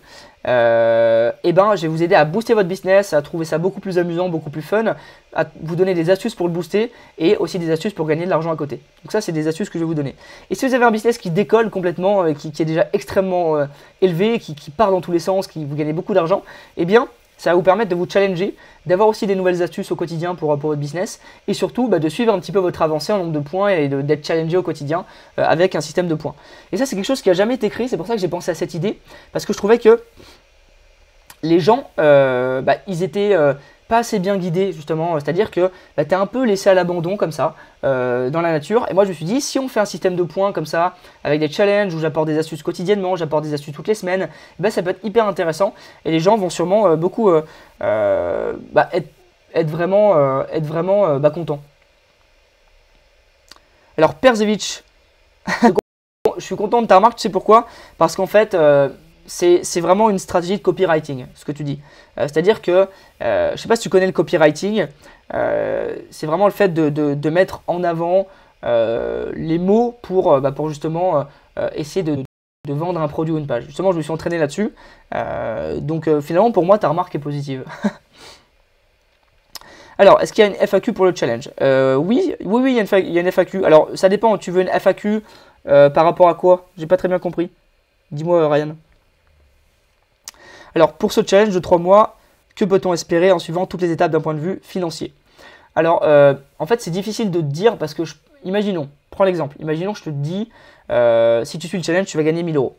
Speaker 1: euh, et eh ben, je vais vous aider à booster votre business, à trouver ça beaucoup plus amusant, beaucoup plus fun, à vous donner des astuces pour le booster et aussi des astuces pour gagner de l'argent à côté. Donc ça, c'est des astuces que je vais vous donner. Et si vous avez un business qui décolle complètement, euh, qui, est déjà extrêmement euh, élevé, qui, qui, part dans tous les sens, qui vous gagnez beaucoup d'argent, eh bien, ça va vous permettre de vous challenger, d'avoir aussi des nouvelles astuces au quotidien pour, euh, pour votre business et surtout bah, de suivre un petit peu votre avancée en nombre de points et d'être challengé au quotidien euh, avec un système de points. Et ça, c'est quelque chose qui n'a jamais été créé. C'est pour ça que j'ai pensé à cette idée parce que je trouvais que les gens, euh, bah, ils étaient pas assez bien guidé justement, c'est-à-dire que bah, tu es un peu laissé à l'abandon comme ça euh, dans la nature. Et moi je me suis dit, si on fait un système de points comme ça, avec des challenges où j'apporte des astuces quotidiennement, j'apporte des astuces toutes les semaines, bah, ça peut être hyper intéressant et les gens vont sûrement euh, beaucoup euh, bah, être, être, vraiment, être vraiment bah, contents. Alors Perzevic, <laughs> je suis content de ta remarque, tu sais pourquoi Parce qu'en fait, c'est vraiment une stratégie de copywriting, ce que tu dis. Euh, c'est-à-dire que, euh, je ne sais pas si tu connais le copywriting, euh, c'est vraiment le fait de, mettre en avant les mots pour, bah, pour justement essayer de, vendre un produit ou une page. Justement, je me suis entraîné là-dessus. donc finalement, pour moi, ta remarque est positive. <laughs> Alors, est-ce qu'il y a une FAQ pour le challenge Oui, oui, il y, a une FAQ. Alors, ça dépend. Tu veux une FAQ par rapport à quoi J'ai pas très bien compris. Dis-moi, Ryan. Alors pour ce challenge de 3 mois, que peut-on espérer en suivant toutes les étapes d'un point de vue financier Alors euh, en fait c'est difficile de te dire parce que, imaginons, prends l'exemple, imaginons je te dis, euh, si tu suis le challenge tu vas gagner 1000 euros.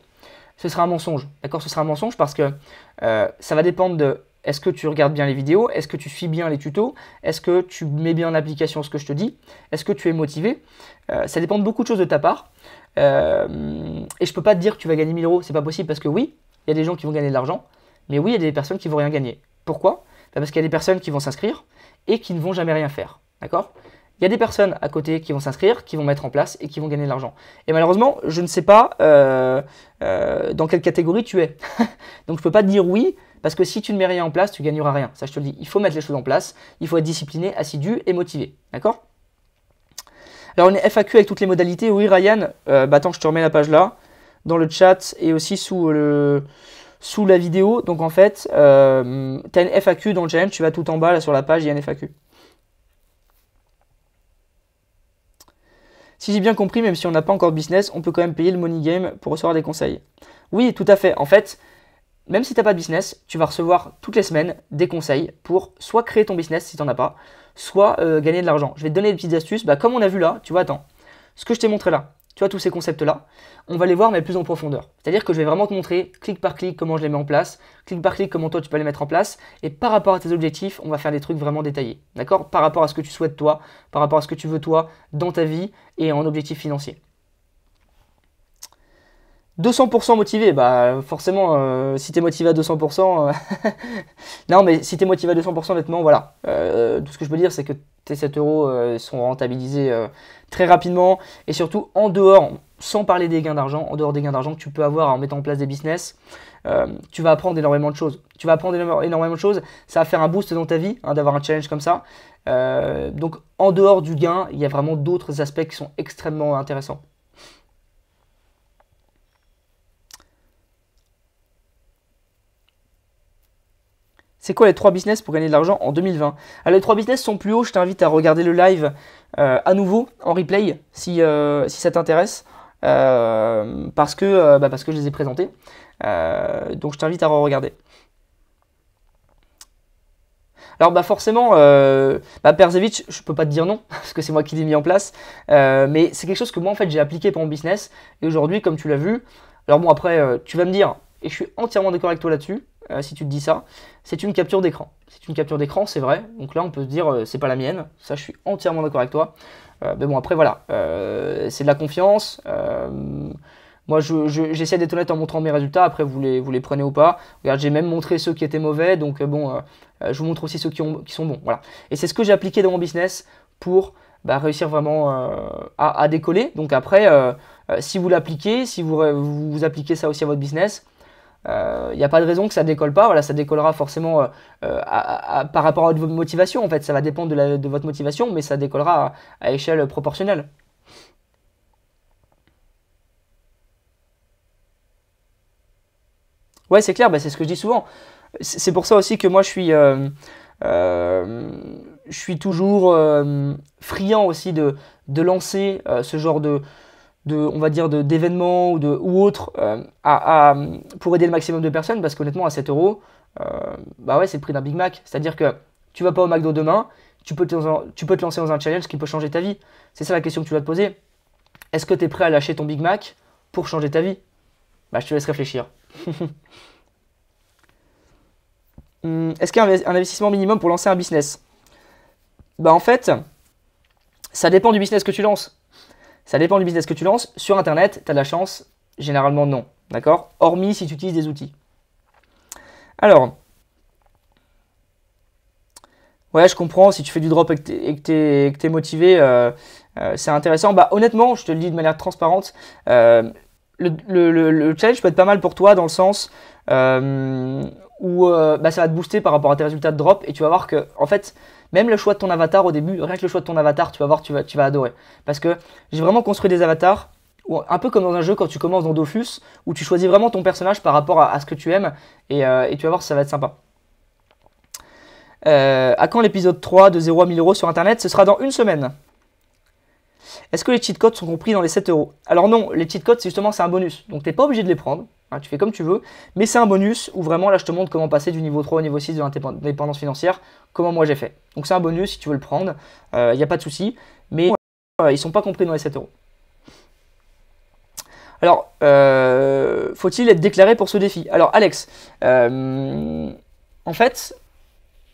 Speaker 1: Ce sera un mensonge, d'accord Ce sera un mensonge parce que euh, ça va dépendre de est-ce que tu regardes bien les vidéos Est-ce que tu suis bien les tutos Est-ce que tu mets bien en application ce que je te dis Est-ce que tu es motivé Ça dépend de beaucoup de choses de ta part. et je peux pas te dire que tu vas gagner 1000 euros, c'est pas possible parce que oui, il y a des gens qui vont gagner de l'argent, mais oui, il y a des personnes qui vont rien gagner. Pourquoi bah, Parce qu'il y a des personnes qui vont s'inscrire et qui ne vont jamais rien faire. D'accord Il y a des personnes à côté qui vont s'inscrire, qui vont mettre en place et qui vont gagner de l'argent. Et malheureusement, je ne sais pas euh, euh, dans quelle catégorie tu es. <laughs> Donc je ne peux pas te dire oui. Parce que si tu ne mets rien en place, tu gagneras rien. Ça, je te le dis. Il faut mettre les choses en place. Il faut être discipliné, assidu et motivé. D'accord Alors, on est FAQ avec toutes les modalités. Oui, Ryan, euh, bah, attends, je te remets la page là, dans le chat et aussi sous le, sous la vidéo. Donc en fait, euh, tu as une FAQ dans le challenge, tu vas tout en bas là sur la page, il y a une FAQ. Si j'ai bien compris, même si on n'a pas encore business, on peut quand même payer le money game pour recevoir des conseils. Oui, tout à fait. En fait, même si tu n'as pas de business, tu vas recevoir toutes les semaines des conseils pour soit créer ton business si tu n'en as pas, soit euh, gagner de l'argent. Je vais te donner des petites astuces. Bah, comme on a vu là, tu vois, attends, ce que je t'ai montré là, tu vois, tous ces concepts-là, on va les voir, mais plus en profondeur. C'est-à-dire que je vais vraiment te montrer, clic par clic, comment je les mets en place, clic par clic, comment toi, tu peux les mettre en place. Et par rapport à tes objectifs, on va faire des trucs vraiment détaillés. D'accord Par rapport à ce que tu souhaites toi, par rapport à ce que tu veux toi, dans ta vie et en objectif financier. 200% motivé, bah forcément, si euh, si t'es motivé à 200%, euh, <laughs> non mais si t'es motivé à 200%, honnêtement, voilà. Euh, tout ce que je peux dire, c'est que tes 7 euros sont rentabilisés très rapidement et surtout en dehors, sans parler des gains d'argent, en dehors des gains d'argent que tu peux avoir en mettant en place des business, tu vas apprendre énormément de choses. Tu vas apprendre énormément de choses, ça va faire un boost dans ta vie hein, d'avoir un challenge comme ça. donc en dehors du gain, il y a vraiment d'autres aspects qui sont extrêmement intéressants. C'est quoi les trois business pour gagner de l'argent en 2020 Alors, ah, Les trois business sont plus hauts, je t'invite à regarder le live euh, à nouveau en replay si, euh, si ça t'intéresse, euh, parce, que bah, parce que je les ai présentés. donc je t'invite à re-regarder. Alors bah forcément, euh, je bah, ne je peux pas te dire non, <laughs> parce que c'est moi qui l'ai mis en place, mais c'est quelque chose que moi en fait j'ai appliqué pour mon business, et aujourd'hui comme tu l'as vu, alors bon après tu vas me dire, et je suis entièrement d'accord avec toi là-dessus, euh, si tu te dis ça, c'est une capture d'écran. C'est une capture d'écran, c'est vrai. Donc là, on peut se dire, ce euh, c'est pas la mienne. Ça, je suis entièrement d'accord avec toi. Euh, mais bon, après, voilà. c'est de la confiance. moi, j'essaie je, d'être honnête en montrant mes résultats. Après, vous les, prenez ou pas. Regarde, j'ai même montré ceux qui étaient mauvais. Donc bon, je vous montre aussi ceux qui, sont bons. Voilà. Et c'est ce que j'ai appliqué dans mon business pour bah, réussir vraiment à, décoller. Donc après, si vous l'appliquez, si vous, appliquez ça aussi à votre business, il euh, n'y a pas de raison que ça décolle pas. Voilà, ça décollera forcément euh, euh, par rapport à votre motivation. En fait, ça va dépendre de, votre motivation, mais ça décollera à, échelle proportionnelle. Ouais, c'est clair, bah, c'est ce que je dis souvent. C'est pour ça aussi que moi, je suis, je suis toujours friand aussi de lancer ce genre de, on va dire, d'événements ou, de, ou autres euh, à, pour aider le maximum de personnes, parce qu'honnêtement, à 7 euros, euh, bah ouais, c'est le prix d'un Big Mac. C'est-à-dire que tu vas pas au McDo demain, tu peux, te, tu peux te lancer dans un challenge qui peut changer ta vie. C'est ça la question que tu dois te poser. Est-ce que tu es prêt à lâcher ton Big Mac pour changer ta vie Bah, je te laisse réfléchir. <laughs> Hmm, est-ce qu'il y a un investissement minimum pour lancer un business Bah, en fait, ça dépend du business que tu lances. Ça dépend du business que tu lances. Sur Internet, tu as de la chance Généralement, non. D'accord Hormis si tu utilises des outils. Alors. Ouais, je comprends. Si tu fais du drop et que tu es, motivé, euh, euh, c'est intéressant. Bah, honnêtement, je te le dis de manière transparente. Euh, le, challenge peut être pas mal pour toi dans le sens euh, où euh, bah, ça va te booster par rapport à tes résultats de drop et tu vas voir que en fait même le choix de ton avatar au début, rien que le choix de ton avatar, tu vas voir, tu vas, tu vas adorer. Parce que j'ai vraiment construit des avatars, un peu comme dans un jeu quand tu commences dans Dofus, où tu choisis vraiment ton personnage par rapport à, ce que tu aimes, euh, et, tu vas voir, ça va être sympa. à quand l'épisode 3 de 0 à 1000 euros sur internet Ce sera dans une semaine. Est-ce que les cheat codes sont compris dans les 7 euros Alors non, les cheat codes, c'est justement c'est un bonus. Donc n'es pas obligé de les prendre. Hein, tu fais comme tu veux. Mais c'est un bonus où vraiment là je te montre comment passer du niveau 3 au niveau 6 de l'indépendance financière, comment moi j'ai fait. Donc c'est un bonus si tu veux le prendre. Il euh, n'y a pas de souci. Mais ils euh, ils sont pas compris dans les 7 euros. Alors, euh, faut-il être déclaré pour ce défi Alors Alex, en fait,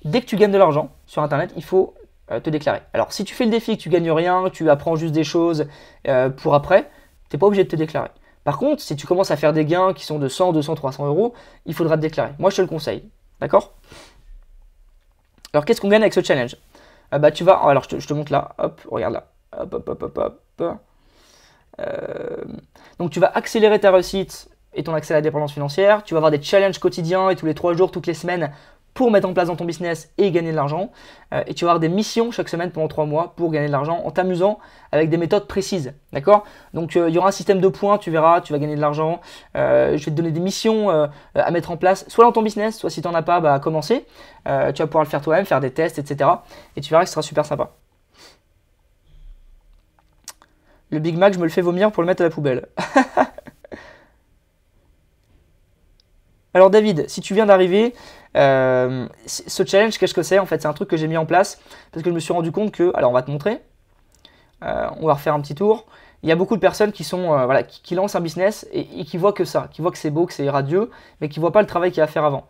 Speaker 1: dès que tu gagnes de l'argent sur Internet, il faut euh, te déclarer. Alors si tu fais le défi, que tu gagnes rien, tu apprends juste des choses euh, pour après, tu n'es pas obligé de te déclarer. Par contre, si tu commences à faire des gains qui sont de 100, 200, 300 euros, il faudra te déclarer. Moi, je te le conseille. D'accord Alors, qu'est-ce qu'on gagne avec ce challenge euh, bah, tu vas. Alors, je te, montre là. Hop, regarde là. Donc, tu vas accélérer ta réussite et ton accès à la dépendance financière. Tu vas avoir des challenges quotidiens et tous les trois jours, toutes les semaines pour mettre en place dans ton business et gagner de l'argent. Euh, et tu vas avoir des missions chaque semaine pendant trois mois pour gagner de l'argent en t'amusant avec des méthodes précises. D'accord Donc euh, il y aura un système de points, tu verras, tu vas gagner de l'argent. Euh, je vais te donner des missions à mettre en place, soit dans ton business, soit si tu n'en as pas, bah commencer. tu vas pouvoir le faire toi-même, faire des tests, etc. Et tu verras que ce sera super sympa. Le Big Mac, je me le fais vomir pour le mettre à la poubelle. <laughs> Alors David, si tu viens d'arriver, euh, ce challenge, qu'est-ce que c'est En fait, c'est un truc que j'ai mis en place parce que je me suis rendu compte que, alors on va te montrer, euh, on va refaire un petit tour. Il y a beaucoup de personnes qui sont, euh, voilà, qui, lancent un business et, qui voient que ça, qui voient que c'est beau, que c'est radieux, mais qui voient pas le travail qu'il y a à faire avant.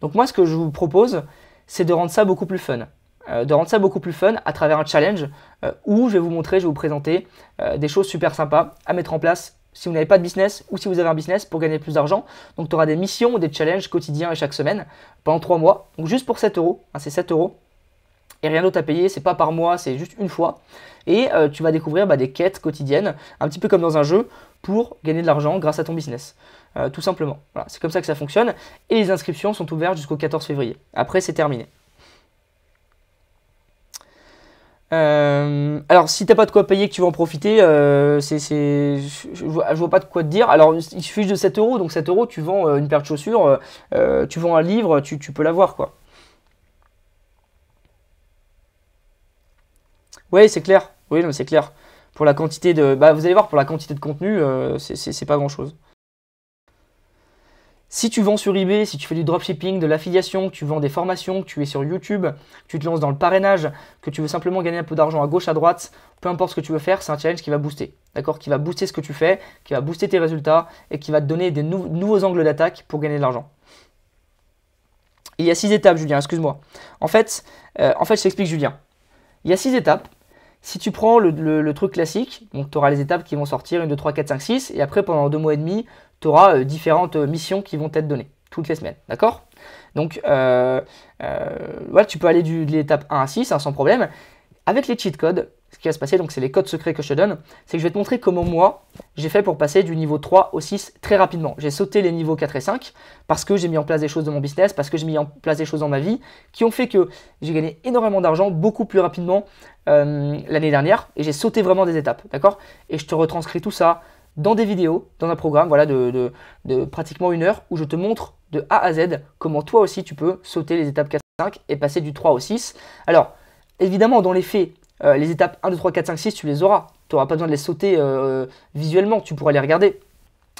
Speaker 1: Donc moi, ce que je vous propose, c'est de rendre ça beaucoup plus fun. de rendre ça beaucoup plus fun à travers un challenge où je vais vous montrer, je vais vous présenter des choses super sympas à mettre en place si vous n'avez pas de business ou si vous avez un business pour gagner plus d'argent. Donc tu auras des missions ou des challenges quotidiens et chaque semaine pendant 3 mois. Donc juste pour 7 euros, hein, c'est 7 euros. Et rien d'autre à payer, c'est pas par mois, c'est juste une fois. Et euh, tu vas découvrir bah, des quêtes quotidiennes, un petit peu comme dans un jeu, pour gagner de l'argent grâce à ton business. Euh, tout simplement. Voilà, c'est comme ça que ça fonctionne. Et les inscriptions sont ouvertes jusqu'au 14 février. Après, c'est terminé. Euh, alors, si t'as pas de quoi payer, que tu vas en profiter, euh, c'est, je, je, vois pas de quoi te dire. Alors, il suffit de 7 euros, donc 7 euros, tu vends euh, une paire de chaussures, tu vends un livre, tu, peux l'avoir, quoi. Ouais, c'est clair. Oui, non, c'est clair. Pour la quantité de, bah, vous allez voir, pour la quantité de contenu, c'est pas grand chose. Si tu vends sur eBay, si tu fais du dropshipping, de l'affiliation, que tu vends des formations, que tu es sur YouTube, que tu te lances dans le parrainage, que tu veux simplement gagner un peu d'argent à gauche, à droite, peu importe ce que tu veux faire, c'est un challenge qui va booster. D'accord Qui va booster ce que tu fais, qui va booster tes résultats et qui va te donner des nouveaux angles d'attaque pour gagner de l'argent. Il y a six étapes, Julien, excuse-moi. En fait, euh, en fait, je t'explique, Julien. Il y a six étapes. Si tu prends le, truc classique, donc tu auras les étapes qui vont sortir une, deux, trois, quatre, cinq, six, et après pendant deux mois et demi, tu auras euh, différentes euh, missions qui vont être données toutes les semaines. D'accord Donc euh, tu peux aller de l'étape 1 à 6 hein, sans problème. Avec les cheat codes, ce qui va se passer, donc c'est les codes secrets que je te donne, c'est que je vais te montrer comment moi j'ai fait pour passer du niveau 3 au 6 très rapidement. J'ai sauté les niveaux 4 et 5 parce que j'ai mis en place des choses dans mon business, parce que j'ai mis en place des choses dans ma vie qui ont fait que j'ai gagné énormément d'argent beaucoup plus rapidement l'année dernière et j'ai sauté vraiment des étapes, d'accord Et je te retranscris tout ça dans des vidéos, dans un programme voilà, de, pratiquement une heure où je te montre de A à Z comment toi aussi tu peux sauter les étapes 4, 5 et passer du 3 au 6. Alors, évidemment, dans les faits, euh, les étapes 1, 2, 3, 4, 5, 6, tu les auras. Tu n'auras pas besoin de les sauter euh, euh, visuellement, tu pourras les regarder.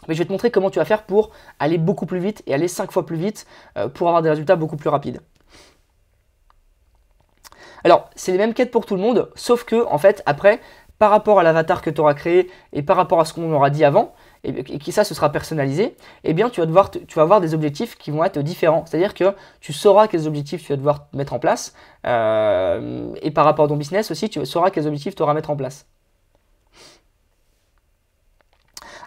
Speaker 1: Mais je vais te montrer comment tu vas faire pour aller beaucoup plus vite et aller 5 fois plus vite pour avoir des résultats beaucoup plus rapides. Alors, c'est les mêmes quêtes pour tout le monde, sauf que, en fait, après, par rapport à l'avatar que tu auras créé et par rapport à ce qu'on aura dit avant, et que ça se sera personnalisé, eh bien tu vas devoir tu vas avoir des objectifs qui vont être différents. C'est-à-dire que tu sauras quels objectifs tu vas devoir mettre en place euh, et par rapport à ton business aussi tu sauras quels objectifs tu auras à mettre en place.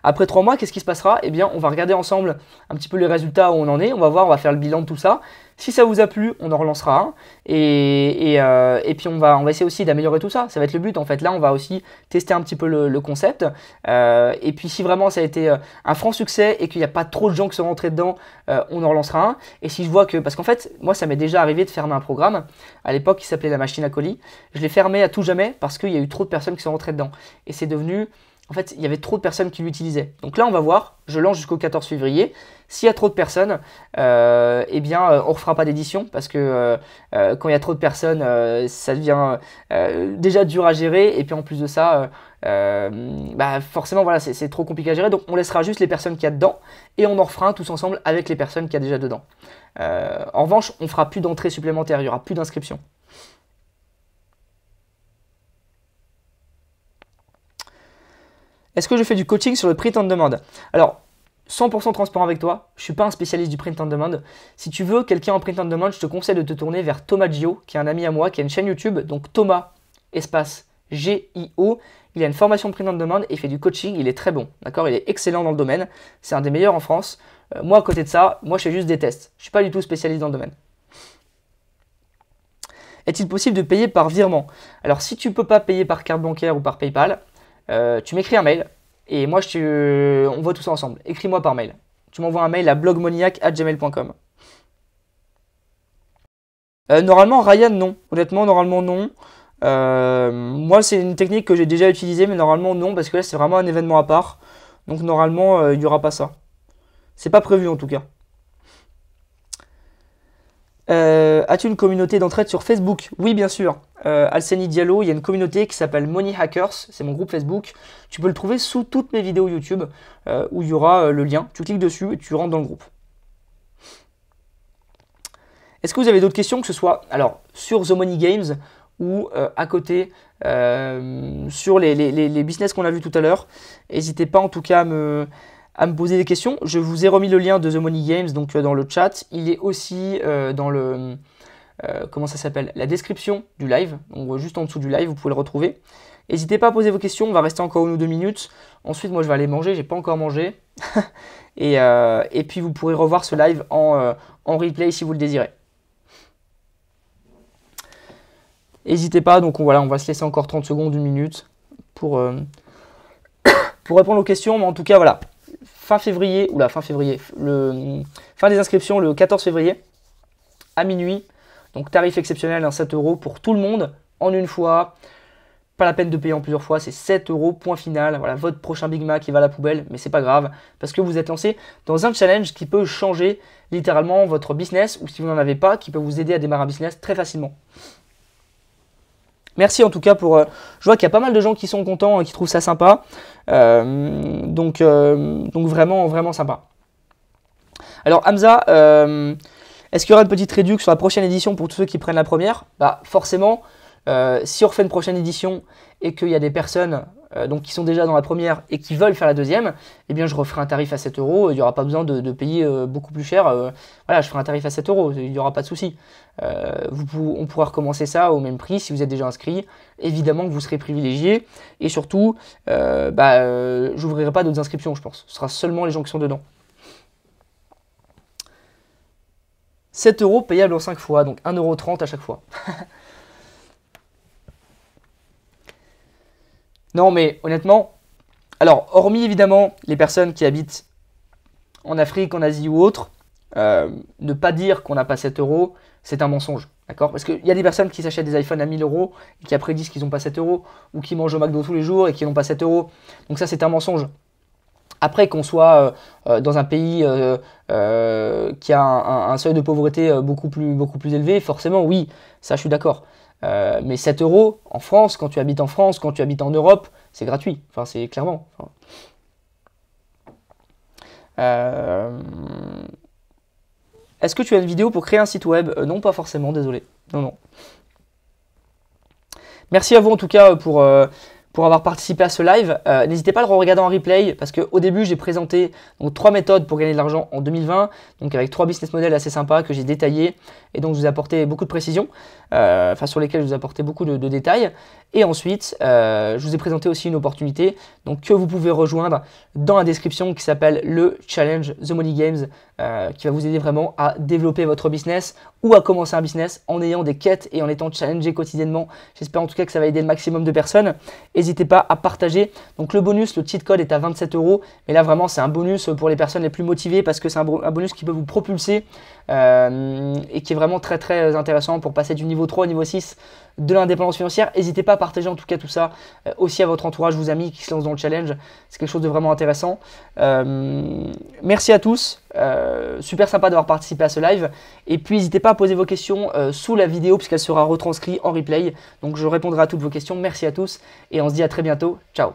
Speaker 1: Après trois mois, qu'est-ce qui se passera Eh bien, on va regarder ensemble un petit peu les résultats où on en est. On va voir, on va faire le bilan de tout ça. Si ça vous a plu, on en relancera un. Et, euh, puis on va, on essayer aussi d'améliorer tout ça. Ça va être le but en fait. Là, on va aussi tester un petit peu le, concept. Euh, et puis si vraiment ça a été euh, un franc succès et qu'il n'y a pas trop de gens qui sont rentrés dedans, on en relancera un. Et si je vois que... Parce qu'en fait, moi, ça m'est déjà arrivé de fermer un programme à l'époque qui s'appelait la machine à colis. Je l'ai fermé à tout jamais parce qu'il y a eu trop de personnes qui sont rentrées dedans. Et c'est devenu en fait, il y avait trop de personnes qui l'utilisaient. Donc là, on va voir, je lance jusqu'au 14 février. S'il y a trop de personnes, euh, eh bien, euh, on ne refera pas d'édition parce que euh, quand il y a trop de personnes, ça devient déjà dur à gérer. Et puis en plus de ça, bah, forcément, voilà, c'est trop compliqué à gérer. Donc on laissera juste les personnes qu'il y a dedans et on en refera un tous ensemble avec les personnes qu'il y a déjà dedans. en revanche, on ne fera plus d'entrée supplémentaire, il n'y aura plus d'inscription. Est-ce que je fais du coaching sur le print on demande Alors, 100% transparent avec toi, je ne suis pas un spécialiste du print on demande. Si tu veux quelqu'un en print on demande, je te conseille de te tourner vers Thomas Gio, qui est un ami à moi, qui a une chaîne YouTube. Donc Thomas, espace G-I-O. Il a une formation print on demand et il fait du coaching. Il est très bon, d'accord Il est excellent dans le domaine. C'est un des meilleurs en France. Euh, moi, à côté de ça, moi, je fais juste des tests. Je ne suis pas du tout spécialiste dans le domaine. Est-il possible de payer par virement Alors, si tu ne peux pas payer par carte bancaire ou par PayPal, euh, tu m'écris un mail et moi, je on voit tout ça ensemble. Écris-moi par mail. Tu m'envoies un mail à blogmoniac.gmail.com. Euh, normalement, Ryan, non. Honnêtement, normalement, non. Euh, moi, c'est une technique que j'ai déjà utilisée, mais normalement, non, parce que là, c'est vraiment un événement à part. Donc, normalement, il n'y aura pas ça. C'est pas prévu en tout cas. Euh, as-tu une communauté d'entraide sur Facebook Oui, bien sûr. Euh, Alseni Diallo, il y a une communauté qui s'appelle Money Hackers, c'est mon groupe Facebook. Tu peux le trouver sous toutes mes vidéos YouTube euh, où il y aura euh, le lien. Tu cliques dessus et tu rentres dans le groupe. Est-ce que vous avez d'autres questions que ce soit alors sur The Money Games ou à côté sur les, les business qu'on a vu tout à l'heure N'hésitez pas en tout cas à me, à me poser des questions. Je vous ai remis le lien de The Money Games donc euh, dans le chat. Il est aussi euh, dans le euh, comment ça s'appelle la description du live. Donc juste en dessous du live, vous pouvez le retrouver. N'hésitez pas à poser vos questions. On va rester encore une ou deux minutes. Ensuite, moi, je vais aller manger. J'ai pas encore mangé. <laughs> et, puis vous pourrez revoir ce live en, replay si vous le désirez. N'hésitez pas, donc voilà, on va se laisser encore 30 secondes, une minute pour, <coughs> pour répondre aux questions. Mais en tout cas, voilà, fin février, ou la fin février, le fin des inscriptions le 14 février à minuit. Donc tarif exceptionnel, à hein, 7 euros pour tout le monde en une fois. Pas la peine de payer en plusieurs fois, c'est 7 euros, point final. Voilà, votre prochain Big Mac, qui va à la poubelle, mais c'est pas grave, parce que vous êtes lancé dans un challenge qui peut changer littéralement votre business, ou si vous n'en avez pas, qui peut vous aider à démarrer un business très facilement. Merci en tout cas pour. Euh, je vois qu'il y a pas mal de gens qui sont contents, et qui trouvent ça sympa. Euh, donc, euh, donc vraiment, vraiment sympa. Alors Hamza, est-ce qu'il y aura une petite réduction sur la prochaine édition pour tous ceux qui prennent la première Bah forcément, si on refait une prochaine édition et qu'il y a des personnes donc qui sont déjà dans la première et qui veulent faire la deuxième, eh bien je referai un tarif à 7 euros, il n'y aura pas besoin de, payer beaucoup plus cher. voilà, je ferai un tarif à 7 euros, il n'y aura pas de souci. Euh, on pourra recommencer ça au même prix si vous êtes déjà inscrit. Évidemment que vous serez privilégié. Et surtout, euh, bah, euh, j'ouvrirai pas d'autres inscriptions, je pense. Ce sera seulement les gens qui sont dedans. 7 euros payables en 5 fois, donc 1,30 à chaque fois. <laughs> non mais honnêtement, alors hormis évidemment les personnes qui habitent en Afrique, en Asie ou autre, euh, ne pas dire qu'on n'a pas 7 euros, c'est un mensonge. D'accord Parce qu'il y a des personnes qui s'achètent des iPhones à 1000 euros et qui après disent qu'ils n'ont pas 7 euros, ou qui mangent au McDo tous les jours et qui n'ont pas 7 euros. Donc ça, c'est un mensonge. Après qu'on soit euh, euh, dans un pays euh, qui a un, seuil de pauvreté beaucoup plus, beaucoup plus élevé, forcément, oui, ça, je suis d'accord. mais 7 euros en France, quand tu habites en France, quand tu habites en Europe, c'est gratuit. Enfin, c'est clairement. Est-ce que tu as une vidéo pour créer un site web euh, Non, pas forcément, désolé. Non, non. Merci à vous en tout cas euh, pour, euh, pour avoir participé à ce live. N'hésitez pas à le regarder en replay parce qu'au début j'ai présenté trois méthodes pour gagner de l'argent en 2020, donc avec trois business models assez sympas que j'ai détaillés et donc je vous ai apporté beaucoup de précisions. Euh, sur lesquels je vous apporté beaucoup de, détails. Et ensuite, euh, je vous ai présenté aussi une opportunité que vous pouvez rejoindre dans la description qui s'appelle le challenge The Money Games, euh, qui va vous aider vraiment à développer votre business ou à commencer un business en ayant des quêtes et en étant challengé quotidiennement. J'espère en tout cas que ça va aider le maximum de personnes. N'hésitez pas à partager. Donc le bonus, le cheat code est à 27 euros, mais là vraiment c'est un bonus pour les personnes les plus motivées parce que c'est un bonus qui peut vous propulser euh, et qui est vraiment très très intéressant pour passer du niveau 3 au niveau 6 de l'indépendance financière. N'hésitez pas à partager en tout cas tout ça euh, aussi à votre entourage, vos amis qui se lancent dans le challenge. C'est quelque chose de vraiment intéressant. Euh, merci à tous. super sympa d'avoir participé à ce live. Et puis n'hésitez pas à poser vos questions sous la vidéo puisqu'elle sera retranscrite en replay. Donc je répondrai à toutes vos questions. Merci à tous et on se dit à très bientôt. Ciao